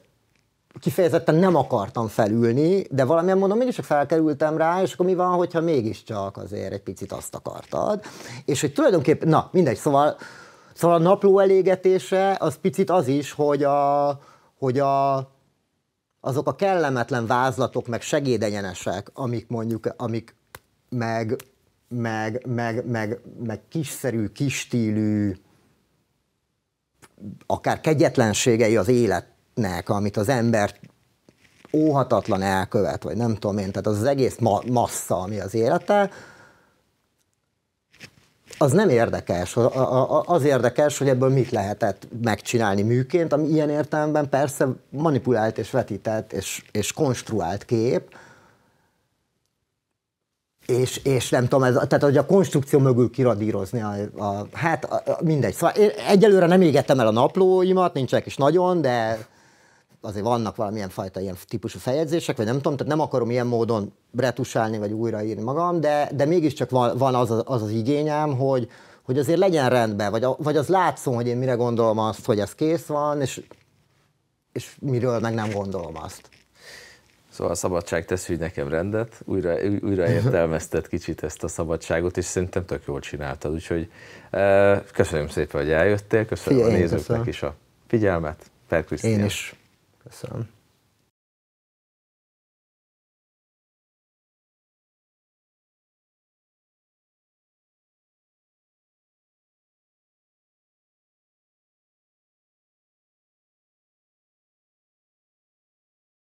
kifejezetten nem akartam felülni, de valamilyen mondom, mégis felkerültem rá, és akkor mi van, hogyha mégiscsak azért egy picit azt akartad. És hogy tulajdonképpen, na mindegy, szóval, szóval a napló elégetése az picit az is, hogy a, hogy a azok a kellemetlen vázlatok, meg segédenyenesek, amik mondjuk, amik meg, meg, meg, meg, meg kiszerű, kistílű, akár kegyetlenségei az életnek, amit az ember óhatatlan elkövet, vagy nem tudom én, tehát az, az egész ma- massza, ami az élete, az nem érdekes. Az érdekes, hogy ebből mit lehetett megcsinálni műként, ami ilyen értelemben persze manipulált és vetített és, és konstruált kép, és, és nem tudom, ez, tehát hogy a konstrukció mögül kiradírozni, a, a, hát a, a, mindegy. Szóval én egyelőre nem égettem el a naplóimat, nincsenek is nagyon, de azért vannak valamilyen fajta ilyen típusú feljegyzések, vagy nem tudom, tehát nem akarom ilyen módon retusálni, vagy újraírni magam, de, de mégiscsak van, van az, az az igényem, hogy, hogy azért legyen rendben, vagy, a, vagy az látszom, hogy én mire gondolom azt, hogy ez kész van, és, és miről meg nem gondolom azt. Szóval a szabadság tesz hogy nekem rendet, újra, újra értelmezted kicsit ezt a szabadságot, és szerintem tök jól csináltad, úgyhogy eh, köszönöm szépen, hogy eljöttél, köszönöm Fia, a nézőknek köszönöm. is a figyelmet, Per Krisztián. Én is. So